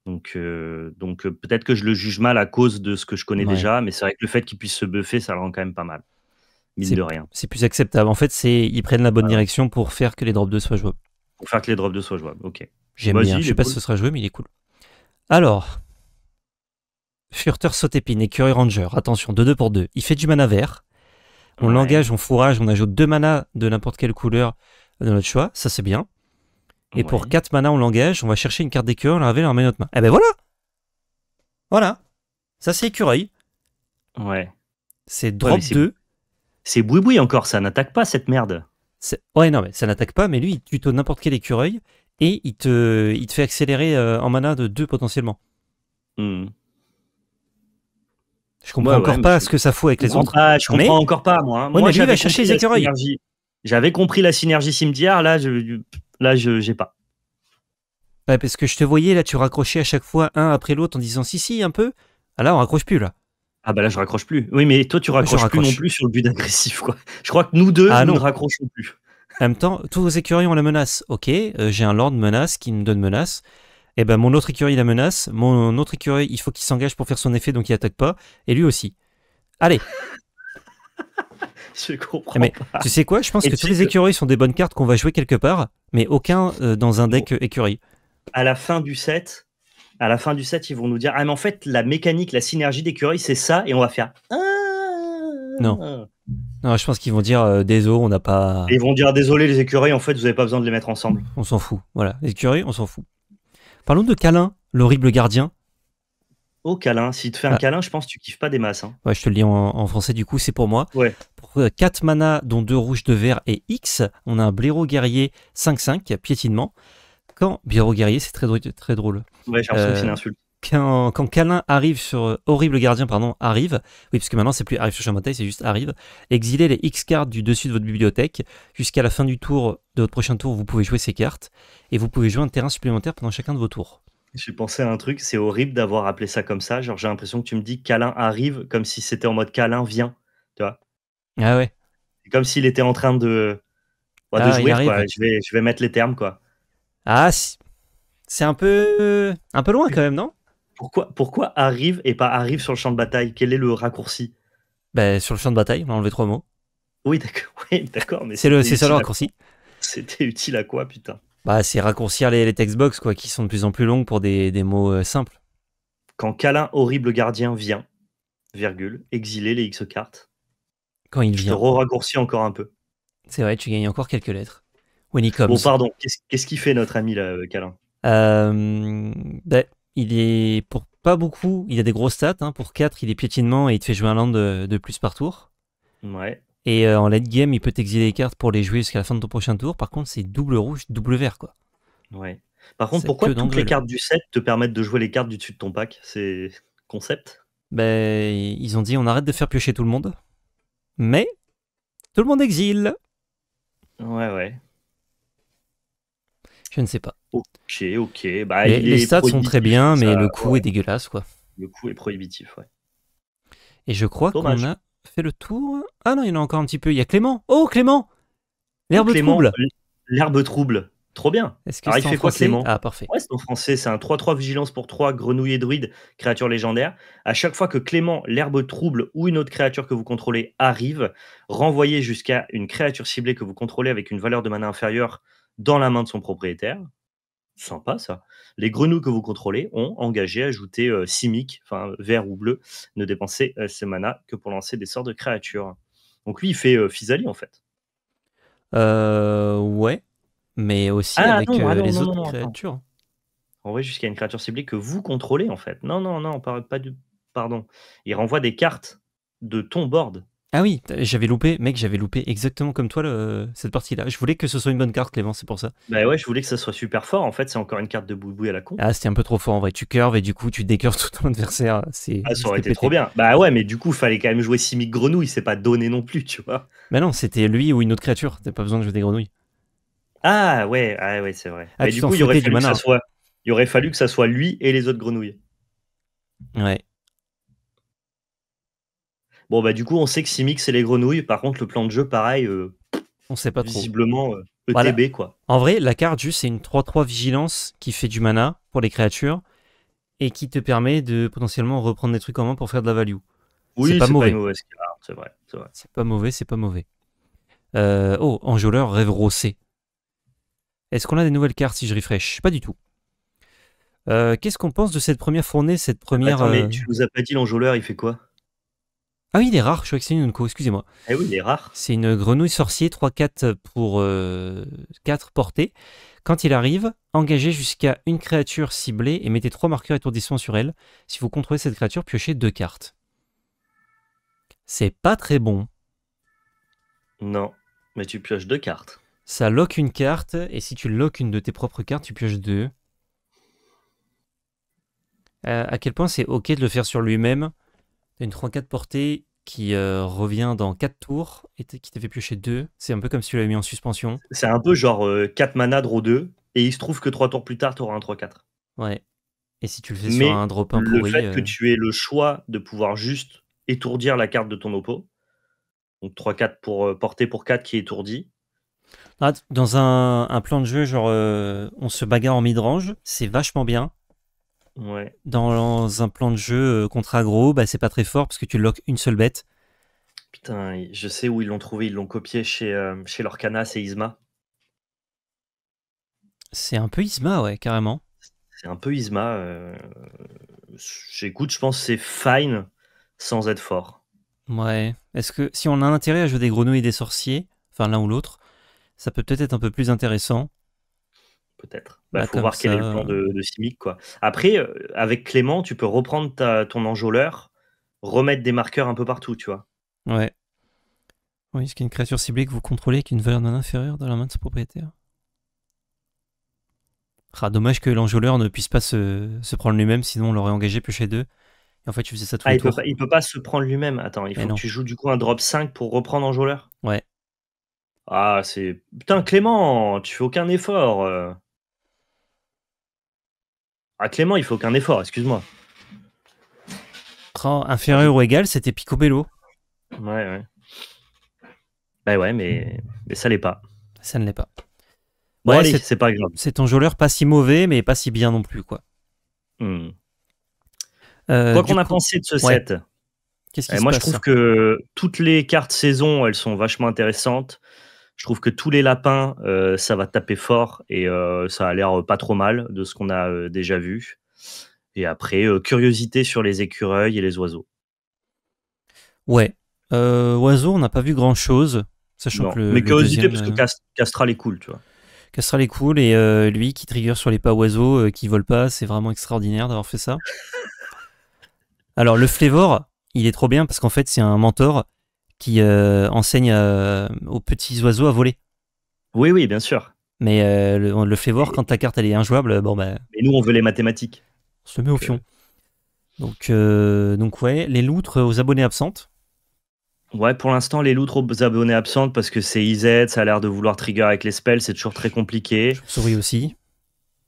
Donc, euh, donc euh, peut-être que je le juge mal à cause de ce que je connais déjà, mais c'est vrai que le fait qu'il puissent se buffer, ça le rend quand même pas mal. Mine de rien. C'est plus acceptable. En fait, c'est ils prennent la bonne direction pour faire que les drops 2 soient jouables. Pour faire que les drops 2 soient jouables, ok. J'aime bien. Je sais pas si ce sera joué, mais il est cool. Alors, Furter Sautépine et Curry Ranger, attention, 2-2 pour 2. Il fait du mana vert. On l'engage, on fourrage, on ajoute deux manas de n'importe quelle couleur de notre choix, ça c'est bien. Et pour 4 manas, on l'engage, on va chercher une carte d'écureuil, on la révèle, on notre main. Eh ben voilà Voilà Ça c'est écureuil. Ouais. C'est drop 2. C'est boui-boui encore, ça n'attaque pas cette merde. Ouais, non, mais ça n'attaque pas, mais lui, il tuto n'importe quel écureuil et il te, fait accélérer euh, en mana de 2 potentiellement. Hmm. Je comprends encore pas ce que ça fout avec les ah, autres. je mais... comprends encore pas, moi. Hein. moi, j'avais vais chercher les écureuils. J'avais compris la synergie cimetière, là, je, là, je, j'ai pas. parce que je te voyais, là, tu raccrochais à chaque fois un après l'autre en disant si, si, un peu. Ah là, on raccroche plus, là. Ah bah là, je raccroche plus. Oui, mais toi, tu ah, raccroches plus non plus sur le but d'agressif, quoi. Je crois que nous deux, ah, nous ne raccrochons plus. En même temps, tous vos écureuils ont la menace. Ok, euh, j'ai un lord menace qui me donne menace eh ben mon autre écurie la menace, mon autre écurie il faut qu'il s'engage pour faire son effet donc il attaque pas, et lui aussi. Allez Je eh, Tu sais quoi Je pense que tous les écuries sont des bonnes cartes qu'on va jouer quelque part, mais aucun euh, dans un deck euh, écurie. À la fin du set, à la fin du ils vont nous dire Ah, mais en fait, la mécanique, la synergie d'écurie, c'est ça, et on va faire ah. Non. Non, je pense qu'ils vont dire euh, désolé, on n'a pas. Ils vont dire désolé les écuries, en fait, vous n'avez pas besoin de les mettre ensemble. On s'en fout. Voilà, les écuries, on s'en fout. Parlons de câlin, l'horrible gardien. Oh, câlin. Si tu fais un ah. câlin, je pense que tu kiffes pas des masses. Hein. Ouais, je te le dis en, français, du coup, c'est pour moi. Ouais. Pour 4 euh, manas, dont 2 rouges, 2 verts et X, on a un blaireau guerrier 5-5, piétinement. Quand blaireau guerrier, c'est très, drôle. Très drôle. Ouais, j'ai l'impression que c'est une euh, insulte quand, quand Calin arrive sur euh, horrible gardien pardon arrive oui parce que maintenant c'est plus arrive sur Chamotail c'est juste arrive exilez les X cartes du dessus de votre bibliothèque jusqu'à la fin du tour de votre prochain tour vous pouvez jouer ces cartes et vous pouvez jouer un terrain supplémentaire pendant chacun de vos tours j'ai pensé à un truc c'est horrible d'avoir appelé ça comme ça genre j'ai l'impression que tu me dis Calin arrive comme si c'était en mode Calin vient tu vois ah ouais comme s'il était en train de, de ah, jouer Je vais je vais mettre les termes quoi ah c'est un peu un peu loin quand même non pourquoi, arrive et pas arrive sur le champ de bataille Quel est le raccourci bah, Sur le champ de bataille, on a enlevé trois mots. Oui, d'accord. mais c'est, le, ça le raccourci. C'était utile à quoi, putain bah, C'est raccourcir les, les textbox, quoi, qui sont de plus en plus longues pour des, mots euh, simples. Quand Calin, horrible gardien, vient, virgule, exiler les X cartes. Quand il vient. Je te raccourcis encore un peu. C'est vrai, tu gagnes encore quelques lettres. When he Bon, pardon, qu'est-ce, qu'il fait notre ami, là, euh, Calin euh, ben, il est pour pas beaucoup, il a des grosses stats. Hein. Pour 4, il est piétinement et il te fait jouer un land de, plus par tour. Ouais. Et euh, en late game, il peut t'exiler les cartes pour les jouer jusqu'à la fin de ton prochain tour. Par contre, c'est double rouge, double vert, quoi. Ouais. Par contre, pourquoi toutes les cartes du set te permettent de jouer les cartes du dessus de ton pack C'est concept Ben, ils ont dit on arrête de faire piocher tout le monde. Mais tout le monde exile. Ouais, ouais. Je ne sais pas. Ok, ok. Bah, les, stats sont très bien, mais le coût est dégueulasse, quoi. Le coût est prohibitif, ouais. Et je crois qu'on a fait le tour. Ah non, il y en a encore un petit peu. Il y a Clément. Oh, Clément oh, L'herbe trouble. Euh, l'herbe trouble. Trop bien. Est-ce que fait Clément Ah, parfait. c'est en français. C'est un 3-3 vigilance pour 3 grenouille et druide, créature légendaire. À chaque fois que Clément, l'herbe trouble ou une autre créature que vous contrôlez arrive, renvoyez jusqu'à une créature ciblée que vous contrôlez avec une valeur de mana inférieure dans la main de son propriétaire. Sympa ça. Les grenouilles que vous contrôlez ont engagé, ajouté ajouter euh, simique, enfin vert ou bleu, ne dépenser euh, ses manas que pour lancer des sorts de créatures. Donc lui, il fait euh, en fait. Euh, ouais, mais aussi ah, avec euh, ah les autres créatures. En vrai, jusqu'à une créature ciblée que vous contrôlez en fait. Non, non, non, on parle pas du. Pardon. Il renvoie des cartes de ton board ah oui, j'avais loupé, mec, j'avais loupé exactement comme toi cette partie-là. Je voulais que ce soit une bonne carte, Clément, c'est pour ça. Bah ouais, je voulais que ça soit super fort. En fait, c'est encore une carte de boubouille à la con. Ah, c'était un peu trop fort en vrai. Tu curves et du coup, tu décurves tout ton adversaire. C'est, ah, ça aurait été trop bien. Bah ouais, mais du coup, fallait quand même jouer Simic Grenouille. C'est pas donné non plus, tu vois. Bah non, c'était lui ou une autre créature. T'as pas besoin de jouer des grenouilles. Ah ouais, ah ouais, c'est vrai. Ah, du coup, il aurait, fallu que il aurait fallu que ça soit lui et les autres grenouilles. Ouais. Bon, bah, du coup, on sait que mix c'est les grenouilles. Par contre, le plan de jeu, pareil. Euh, on sait pas visiblement, trop. Visiblement, ETB, euh, e quoi. En vrai, la carte, juste, c'est une 3-3 vigilance qui fait du mana pour les créatures et qui te permet de potentiellement reprendre des trucs en main pour faire de la value. Oui, c'est pas, mauvais. c'est vrai. C'est pas mauvais, c'est pas mauvais. Euh, oh, enjôleur, rêve rossé. Est-ce qu'on a des nouvelles cartes si je refresh Pas du tout. Qu'est-ce qu'on pense de cette première fournée, cette première. Attends, mais tu nous as pas dit l'enjôleur, il fait quoi ah oui, il est rare, je suis une une excusez-moi. Eh oui, il est rare. C'est une grenouille sorcier 3-4 pour 4 euh, portées. Quand il arrive, engagez jusqu'à une créature ciblée et mettez 3 marqueurs étourdissants sur elle. Si vous contrôlez cette créature, piochez 2 cartes. C'est pas très bon. Non, mais tu pioches 2 cartes. Ça lock une carte, et si tu lock une de tes propres cartes, tu pioches 2. Euh, à quel point c'est ok de le faire sur lui-même T'as une 3-4 portée qui euh, revient dans 4 tours et qui t'a fait piocher 2. C'est un peu comme si tu l'avais mis en suspension. C'est un peu genre 4 euh, mana, draw 2, et il se trouve que 3 tours plus tard, tu auras un 3-4. Ouais. Et si tu le fais Mais sur un drop 1 pourri... Le fait que euh, tu aies le choix de pouvoir juste étourdir la carte de ton oppo, donc 3-4 pour porter pour 4 qui est étourdi, ah, dans un, plan de jeu, genre on se bagarre en midrange, c'est vachement bien. Dans un plan de jeu euh, contre aggro, bah, c'est pas très fort parce que tu loques une seule bête. Putain, je sais où ils l'ont trouvé. Ils l'ont copié chez, euh, chez Lorcana, c'est Isma. C'est un peu Isma, ouais, carrément. C'est un peu Isma. Euh, j'écoute, je pense c'est fine sans être fort. Ouais. Est-ce que si on a un intérêt à jouer des grenouilles et des sorciers, enfin l'un ou l'autre, ça peut peut-être être un peu plus intéressant peut-être. Il bah, bah, faut voir quel est le plan euh. de, Simic, quoi. Après, euh, avec Clément, tu peux reprendre ta, ton enjôleur, remettre des marqueurs un peu partout, tu vois. Ouais. Oui, ce qui est une créature ciblée que vous contrôlez qui a une valeur non inférieure dans la main de son propriétaire. Ah, dommage que l'enjôleur ne puisse pas se, se prendre lui-même, sinon on l'aurait engagé plus chez deux. Et en fait, tu faisais ça tout ah, il, ne il peut pas se prendre lui-même. Attends, il faut que tu joues du coup un drop 5 pour reprendre enjôleur Ouais. Ah, c'est. Putain, Clément, tu fais aucun effort. Euh. Ah, Clément, il faut qu'un effort, excuse-moi. Inférieur ou égal, c'était Picobello. Ouais, ouais. Bah ouais, mais, mais ça l'est pas. Ça ne l'est pas. ouais, c'est pas grave. C'est ton joueur pas si mauvais, mais pas si bien non plus, quoi. Hmm. Euh, quoi qu'on a pensé de ce set. Qu'est-ce qui eh, se moi, je trouve que toutes les cartes saison, elles sont vachement intéressantes. Je trouve que tous les lapins, euh, ça va taper fort et euh, ça a l'air euh, pas trop mal de ce qu'on a déjà vu. Et après, curiosité sur les écureuils et les oiseaux. Ouais. oiseaux, on n'a pas vu grand chose. Sachant que le, Mais curiosité, parce que Castral est cool, tu vois. Castral est cool et lui qui trigger sur les pas oiseaux, qui vole pas, c'est vraiment extraordinaire d'avoir fait ça. Alors, le Flavor, il est trop bien parce qu'en fait, c'est un mentor qui euh, enseigne euh, aux petits oiseaux à voler. Oui, oui, bien sûr. Mais euh, on le fait voir quand la carte elle est injouable. Bon bah. Et nous on veut les mathématiques. On se met au fion. Donc donc ouais, les loutres aux abonnés absentes. Ouais, pour l'instant les loutres aux abonnés absentes parce que c'est IZ, ça a l'air de vouloir trigger avec les spells, c'est toujours très compliqué. Souris aussi.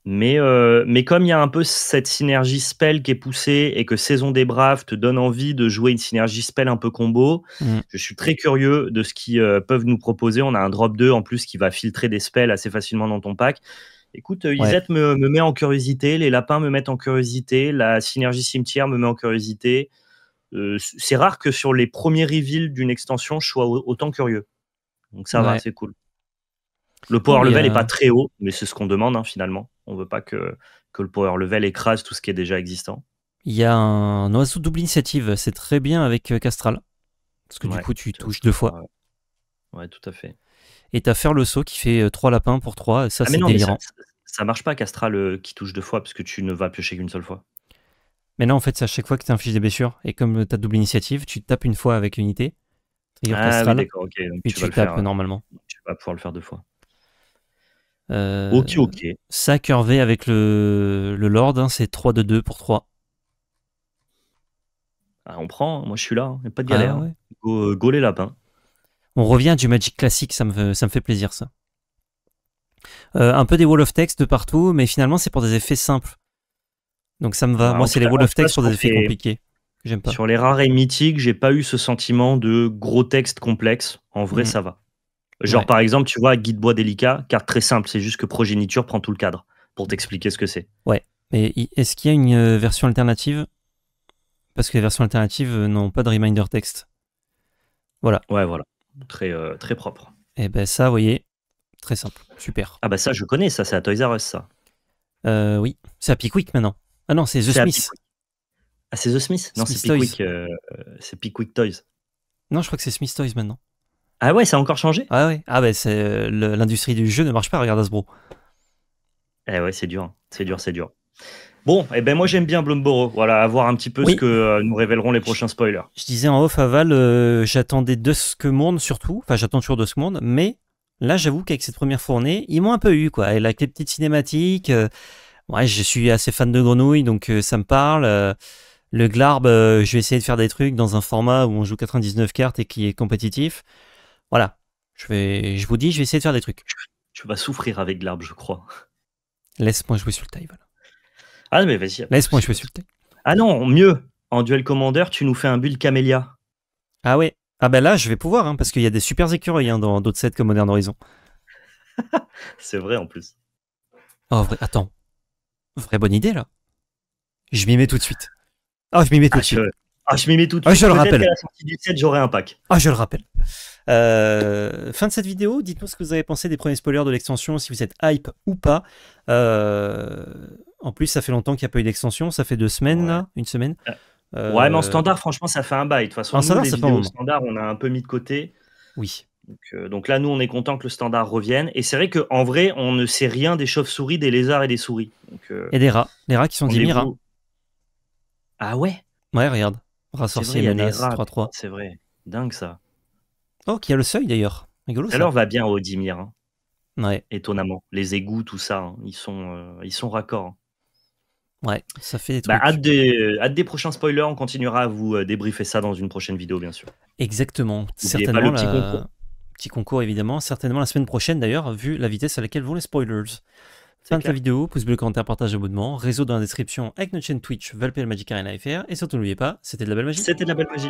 Mais, euh, mais comme il y a un peu cette synergie spell qui est poussée et que Saison des Braves te donne envie de jouer une synergie spell un peu combo, mm. je suis très curieux de ce qu'ils euh, peuvent nous proposer. On a un drop 2 en plus qui va filtrer des spells assez facilement dans ton pack. Écoute, euh, Isette me, met en curiosité, les lapins me mettent en curiosité, la synergie cimetière me met en curiosité. c'est rare que sur les premiers reveals d'une extension, je sois autant curieux. Donc ça va, c'est cool. Le power oh, level est pas très haut, mais c'est ce qu'on demande hein, finalement. On ne veut pas que, que le power level écrase tout ce qui est déjà existant. Il y a un oiseau double initiative, c'est très bien avec euh, Castral. Parce que du coup, tu touches deux fois. Ouais, tout à fait. Et t'as faire le saut qui fait euh, trois lapins pour trois, ça ah, c'est délirant. Ça, marche pas Castral euh, qui touche deux fois parce que tu ne vas piocher qu'une seule fois. Mais non, en fait, c'est à chaque fois que tu infliges des blessures. Et comme tu as double initiative, tu tapes une fois avec unité. Ah, ok. Donc tu, tapes normalement. Tu vas pouvoir le faire deux fois. Euh, ok, ok. Ça curvé avec le, le Lord, hein, c'est 3 de 2 pour 3. Ah, on prend, hein. moi je suis là, il hein. a pas de ah galère. Euh, go, les lapins. On revient du Magic classique, ça me, ça me fait plaisir ça. Euh, un peu des wall of text de partout, mais finalement c'est pour des effets simples. Donc ça me va. Bah, moi c'est les wall of text sur des effets compliqués. J'aime Sur les rares et mythiques, j'ai pas eu ce sentiment de gros texte complexe. En vrai, mm. ça va. Genre, par exemple, tu vois, guide bois délicat, carte très simple, c'est juste que progéniture prend tout le cadre pour t'expliquer ce que c'est. Ouais. Mais est-ce qu'il y a une euh, version alternative Parce que les versions alternatives euh, n'ont pas de reminder text. Voilà. Ouais, voilà. Très, euh, très propre. Et eh ben ça, vous voyez, très simple. Super. Ah bah ça, je connais, ça, c'est à Toys R Us, ça. oui. C'est à Pickwick maintenant. Ah non, c'est The Smith. Ah, c'est The Smith Non, c'est Pickwick, c'est Toys. Non, je crois que c'est Smith Toys maintenant. Ah ouais, ça a encore changé Ah ouais, ah bah, c'est, euh, l'industrie du jeu ne marche pas, regarde Asbro. Eh ouais, c'est dur, c'est dur, c'est dur. Bon, et eh ben moi j'aime bien Bloomborough, voilà, à voir un petit peu ce que euh, nous révéleront les prochains spoilers. Je disais en off aval, euh, j'attendais j'attendais Monde, surtout, enfin j'attends toujours monde, mais là j'avoue qu'avec cette première fournée, ils m'ont un peu eu quoi, avec les petites cinématiques, ouais je suis assez fan de grenouilles donc ça me parle, le Glarb, je vais essayer de faire des trucs dans un format où on joue 99 cartes et qui est compétitif, voilà. Je, vais, je vous dis, je vais essayer de faire des trucs. Tu vas souffrir avec l'arbre, je crois. Laisse-moi jouer sur le taille, voilà. Ah, mais vas-y. Laisse-moi jouer sur le taille. Ah non, mieux. En duel commandeur, tu nous fais un bulle camélia. Ah ouais. Ah ben là, je vais pouvoir, hein, parce qu'il y a des super écureuils hein, dans d'autres sets que Modern Horizon. C'est vrai en plus. Oh, vrai, attends. Vraie bonne idée là. Je m'y mets tout de suite. Ah, je m'y mets tout de ah, suite. Ah, je m'y mets tout de ah, suite. Je le rappelle. j'aurai un pack. Ah, je le rappelle. Euh, fin de cette vidéo, dites-moi ce que vous avez pensé des premiers spoilers de l'extension, si vous êtes hype ou pas. Euh, en plus, ça fait longtemps qu'il n'y a pas eu d'extension, ça fait deux semaines, une semaine. Euh, ouais, mais en standard, franchement, ça fait un bail. De toute façon, standard, les vidéos standard, on a un peu mis de côté. Oui. Donc, là, nous, on est content que le standard revienne. Et c'est vrai qu'en vrai, on ne sait rien des chauves-souris, des lézards et des souris. Donc, et des rats. Des rats qui sont des rats. Ah ouais Ouais, regarde. Rats sorciers, 3-3. C'est vrai. Dingue ça. Oh, qui a le seuil d'ailleurs. Rigolo. Ça. Alors va bien au Dimir. Hein. Ouais. Étonnamment. Les égouts, tout ça, hein, ils, sont, euh, ils sont raccords. Hein. Ouais, ça fait des bah, trucs. Bah, hâte, des, prochains spoilers, on continuera à vous euh, débriefer ça dans une prochaine vidéo, bien sûr. Exactement. Certainement, le petit, concours. petit concours, évidemment. Certainement la semaine prochaine, d'ailleurs, vu la vitesse à laquelle vont les spoilers. Fin de la vidéo, pouce bleu, commentaire, partage, abonnement, réseau dans la description avec notre chaîne Twitch, Valpel Magic Arena FR. Et surtout, n'oubliez pas, c'était de la belle magie. C'était de la belle magie.